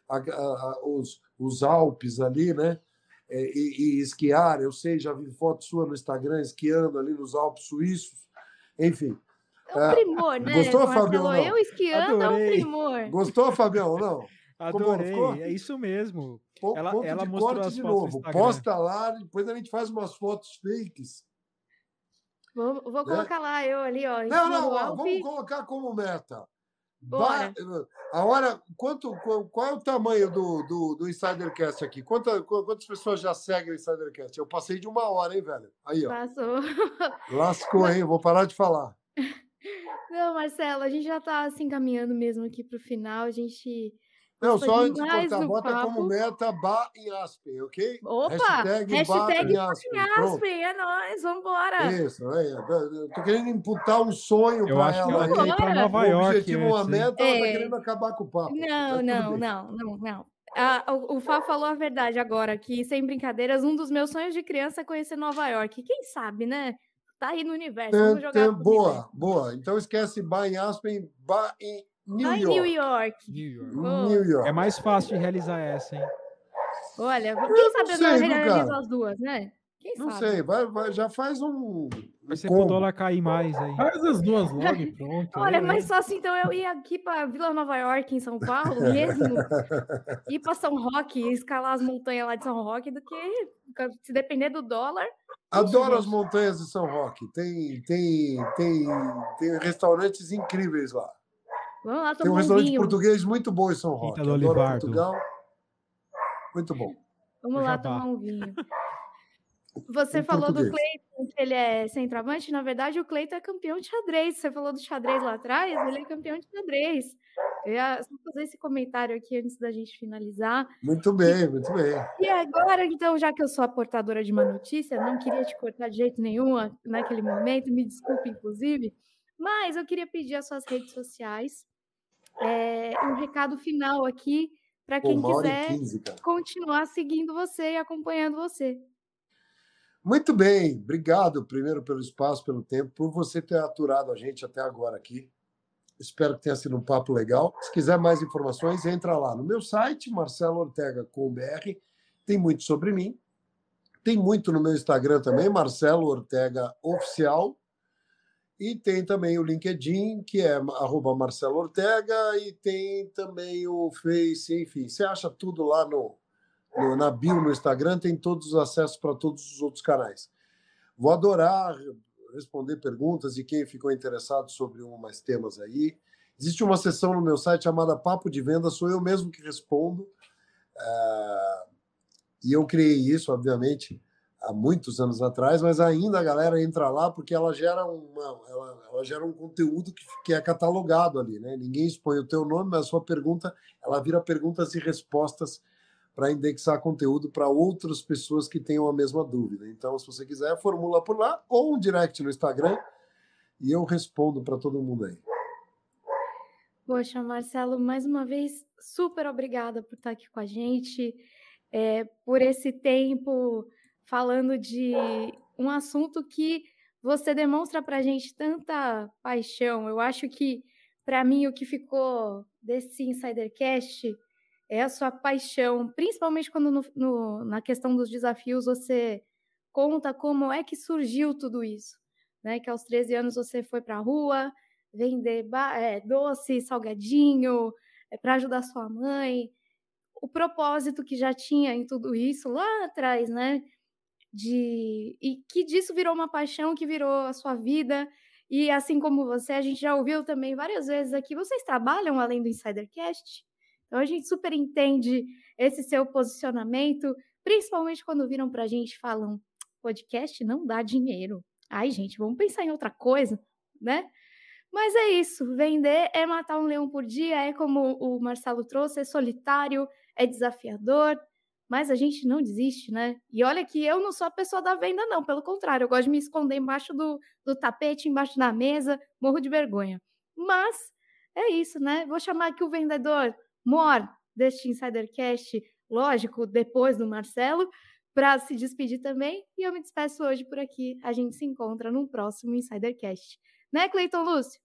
a, a, a, os, os Alpes ali, né? É, e, e, esquiar, eu sei, já vi foto sua no Instagram esquiando ali nos Alpes suíços. Enfim, é um primor, né? Gostou, Fabião? Eu esquiando é um primor. Gostou, Fabião? Não? Adorei, é isso mesmo. ela, ponto ela de mostrou corte de novo. Posta lá, depois a gente faz umas fotos fakes. Vou, vou né? colocar lá, eu ali, ó. Não, não, vamos colocar como meta. Bora. A hora, quanto, qual é o tamanho do, do, do Insidercast aqui? Quantas, quantas pessoas já seguem o Insidercast? Eu passei de uma hora, hein, velho? Aí, ó. Passou. Lascou, hein? Vou parar de falar. Não, Marcelo, a gente já está se assim, encaminhando mesmo aqui para o final. A gente. Não, só antes de cortar, bota é papo. como meta Bar em Aspen, ok? Opa! Hashtag, em Aspen, é nóis, vambora! Isso, é, eu tô querendo imputar um sonho para ela. Acho que ela para Nova York. objetivo, é uma meta, é. ela tá é. querendo acabar com o papo. Não, então tá não, não, não, não. Ah, o, Fá falou a verdade agora que sem brincadeiras. Um dos meus sonhos de criança é conhecer Nova York. Quem sabe, né? Tá aí no universo. Vamos jogar boa, boa. Então esquece bar em Aspen, bar em New York. New York. New York. New York. É mais fácil de realizar essa, hein? Olha, quem sabe sei, eu não realizar as duas, né? Quem não sabe? sei, vai, vai, já faz um. Vai ser pro dólar cair mais aí. Faz as duas logo e pronto. Olha, aí, mas só assim, então eu ia aqui pra Vila Nova York, em São Paulo, mesmo, ir pra São Roque, escalar as montanhas lá de São Roque, do que se depender do dólar, Adoro as montanhas de São Roque. Tem, tem, tem, tem restaurantes incríveis lá. Vamos lá, Tem um restaurante vinho. português muito bom em São Roque. Adoro Portugal. Muito bom. Vamos lá tomar um vinho. Você falou português. do Cleiton, que ele é centroavante. Na verdade, o Cleiton é campeão de xadrez. Você falou do xadrez lá atrás, ele é campeão de xadrez. Eu ia só fazer esse comentário aqui antes da gente finalizar. Muito bem, muito bem. E agora, então, já que eu sou a portadora de uma notícia, não queria te cortar de jeito nenhum naquele momento, me desculpe, inclusive, mas eu queria pedir as suas redes sociais, é, um recado final aqui para quem quiser 15, continuar seguindo você e acompanhando você. Muito bem, obrigado primeiro pelo espaço, pelo tempo, por você ter aturado a gente até agora aqui. Espero que tenha sido um papo legal. Se quiser mais informações, entra lá no meu site, marceloortega.com.br. Tem muito sobre mim. Tem muito no meu Instagram também, Marcelo Ortega Oficial. E tem também o LinkedIn, que é arroba Marcelo Ortega. E tem também o Face, enfim. Você acha tudo lá no no, na bio no Instagram, tem todos os acessos para todos os outros canais. Vou adorar responder perguntas e quem ficou interessado sobre um mais temas aí. Existe uma sessão no meu site chamada Papo de Venda, sou eu mesmo que respondo. Uh, e eu criei isso, obviamente, há muitos anos atrás, mas ainda a galera entra lá porque ela gera, uma, ela, ela gera um conteúdo que, que, é catalogado ali. Né? Ninguém expõe o teu nome, mas a sua pergunta ela vira perguntas e respostas para indexar conteúdo para outras pessoas que tenham a mesma dúvida. Então, se você quiser, formula por lá ou um direct no Instagram e eu respondo para todo mundo aí. Poxa, Marcelo, mais uma vez, super obrigada por estar aqui com a gente, é, por esse tempo falando de um assunto que você demonstra para a gente tanta paixão. Eu acho que, para mim, o que ficou desse Insidercast é a sua paixão, principalmente quando no, no, na questão dos desafios você conta como é que surgiu tudo isso, né? Que aos 13 anos você foi para a rua vender é, doce, salgadinho, é, eh, para ajudar sua mãe, o propósito que já tinha em tudo isso lá atrás, né? De e que disso virou uma paixão, que virou a sua vida. E assim como você, a gente já ouviu também várias vezes aqui, vocês trabalham além do Insidercast? Então a gente super entende esse seu posicionamento, principalmente quando viram para a gente e falam: podcast não dá dinheiro. Ai, gente, vamos pensar em outra coisa, né? Mas é isso, vender é matar um leão por dia, é como o Marcelo trouxe, é solitário, é desafiador, mas a gente não desiste, né? E olha que eu não sou a pessoa da venda, não, pelo contrário, eu gosto de me esconder embaixo do, do tapete, embaixo da mesa, morro de vergonha. Mas é isso, né? Vou chamar aqui o vendedor, mor deste Insidercast, lógico, depois do Marcelo, para se despedir também. E eu me despeço hoje por aqui. A gente se encontra no próximo Insidercast. Né, Cleiton Lúcio?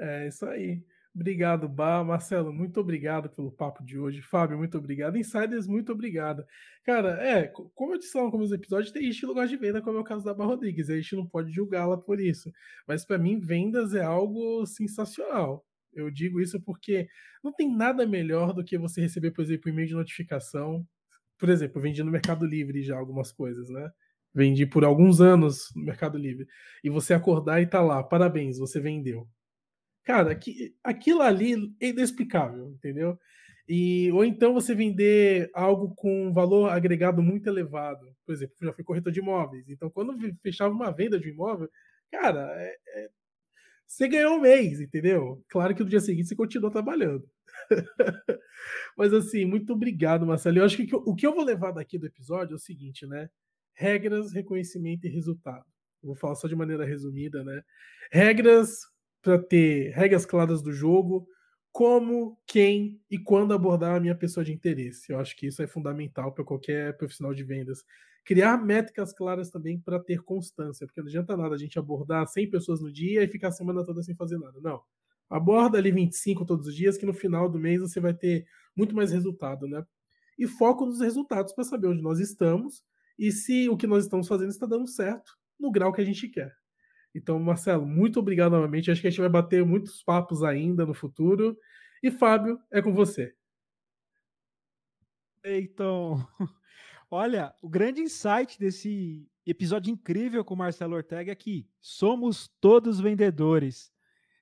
É isso aí. Obrigado, Bar. Marcelo, muito obrigado pelo papo de hoje. Fábio, muito obrigado. Insiders, muito obrigado. Cara, é, como eu disse lá no começo do episódio, tem estilo gosta de venda, como é o caso da Bar Rodrigues. A gente não pode julgá-la por isso. Mas para mim, vendas é algo sensacional. Eu digo isso porque não tem nada melhor do que você receber, por exemplo, um e-mail de notificação. Por exemplo, eu vendi no Mercado Livre já algumas coisas, né? Vendi por alguns anos no Mercado Livre. E você acordar e tá lá, parabéns, você vendeu. Cara, que, aquilo ali é inexplicável, entendeu? E, ou então você vender algo com um valor agregado muito elevado. Por exemplo, já fui corretor de imóveis. Então, quando fechava uma venda de um imóvel, cara, é, é você ganhou um mês, entendeu? Claro que no dia seguinte você continua trabalhando. Mas assim, muito obrigado, Marcelo. Eu acho que o que eu vou levar daqui do episódio é o seguinte, né? Regras, reconhecimento e resultado. Eu vou falar só de maneira resumida, né? Regras para ter regras claras do jogo, como, quem e quando abordar a minha pessoa de interesse. Eu acho que isso é fundamental para qualquer profissional de vendas criar métricas claras também para ter constância, porque não adianta nada a gente abordar 100 pessoas no dia e ficar a semana toda sem fazer nada. Não. Aborda ali 25 todos os dias, que no final do mês você vai ter muito mais resultado, né? E foco nos resultados para saber onde nós estamos e se o que nós estamos fazendo está dando certo no grau que a gente quer. Então, Marcelo, muito obrigado novamente. Acho que a gente vai bater muitos papos ainda no futuro. E Fábio, é com você. Então, Olha, o grande insight desse episódio incrível com o Marcelo Ortega é que somos todos vendedores.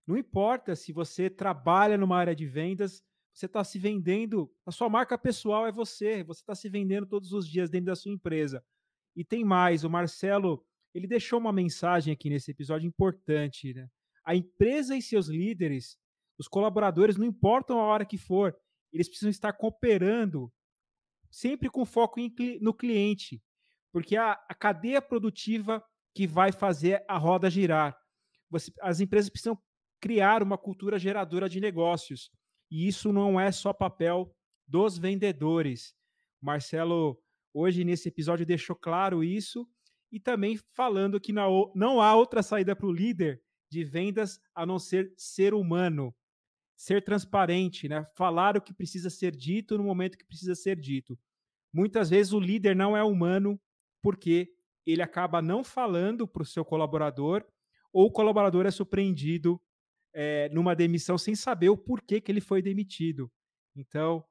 Não importa se você trabalha numa área de vendas, você está se vendendo, a sua marca pessoal é você, você está se vendendo todos os dias dentro da sua empresa. E tem mais, o Marcelo, ele deixou uma mensagem aqui nesse episódio importante, né? A empresa e seus líderes, os colaboradores, não importam a hora que for, eles precisam estar cooperando sempre com foco em, no cliente, porque a, a cadeia produtiva que vai fazer a roda girar. Você, as empresas precisam criar uma cultura geradora de negócios. E isso não é só papel dos vendedores. Marcelo, hoje nesse episódio, deixou claro isso e também falando que não há outra saída para o líder de vendas a não ser ser humano ser transparente, né? falar o que precisa ser dito no momento que precisa ser dito. Muitas vezes o líder não é humano porque ele acaba não falando para o seu colaborador ou o colaborador é surpreendido é, numa demissão sem saber o porquê que ele foi demitido. Então,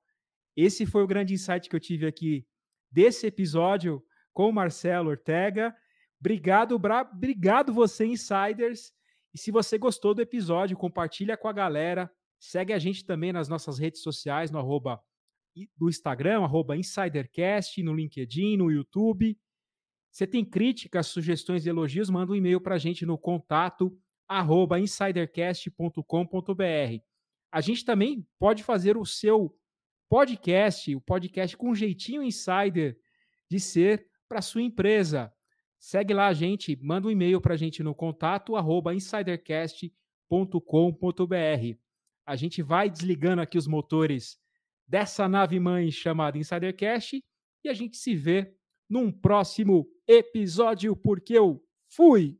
esse foi o grande insight que eu tive aqui desse episódio com o Marcelo Ortega. Obrigado, bra... obrigado você, insiders. E se você gostou do episódio, compartilha com a galera Segue a gente também nas nossas redes sociais, no arroba do Instagram, arroba InsiderCast, no LinkedIn, no YouTube. Você tem críticas, sugestões e elogios, manda um e-mail para a gente no contato arroba insidercast.com.br. A gente também pode fazer o seu podcast, o podcast com um jeitinho insider de ser para sua empresa. Segue lá a gente, manda um e-mail para a gente no contato arroba insidercast.com.br a gente vai desligando aqui os motores dessa nave mãe chamada Insidercast e a gente se vê num próximo episódio, porque eu fui!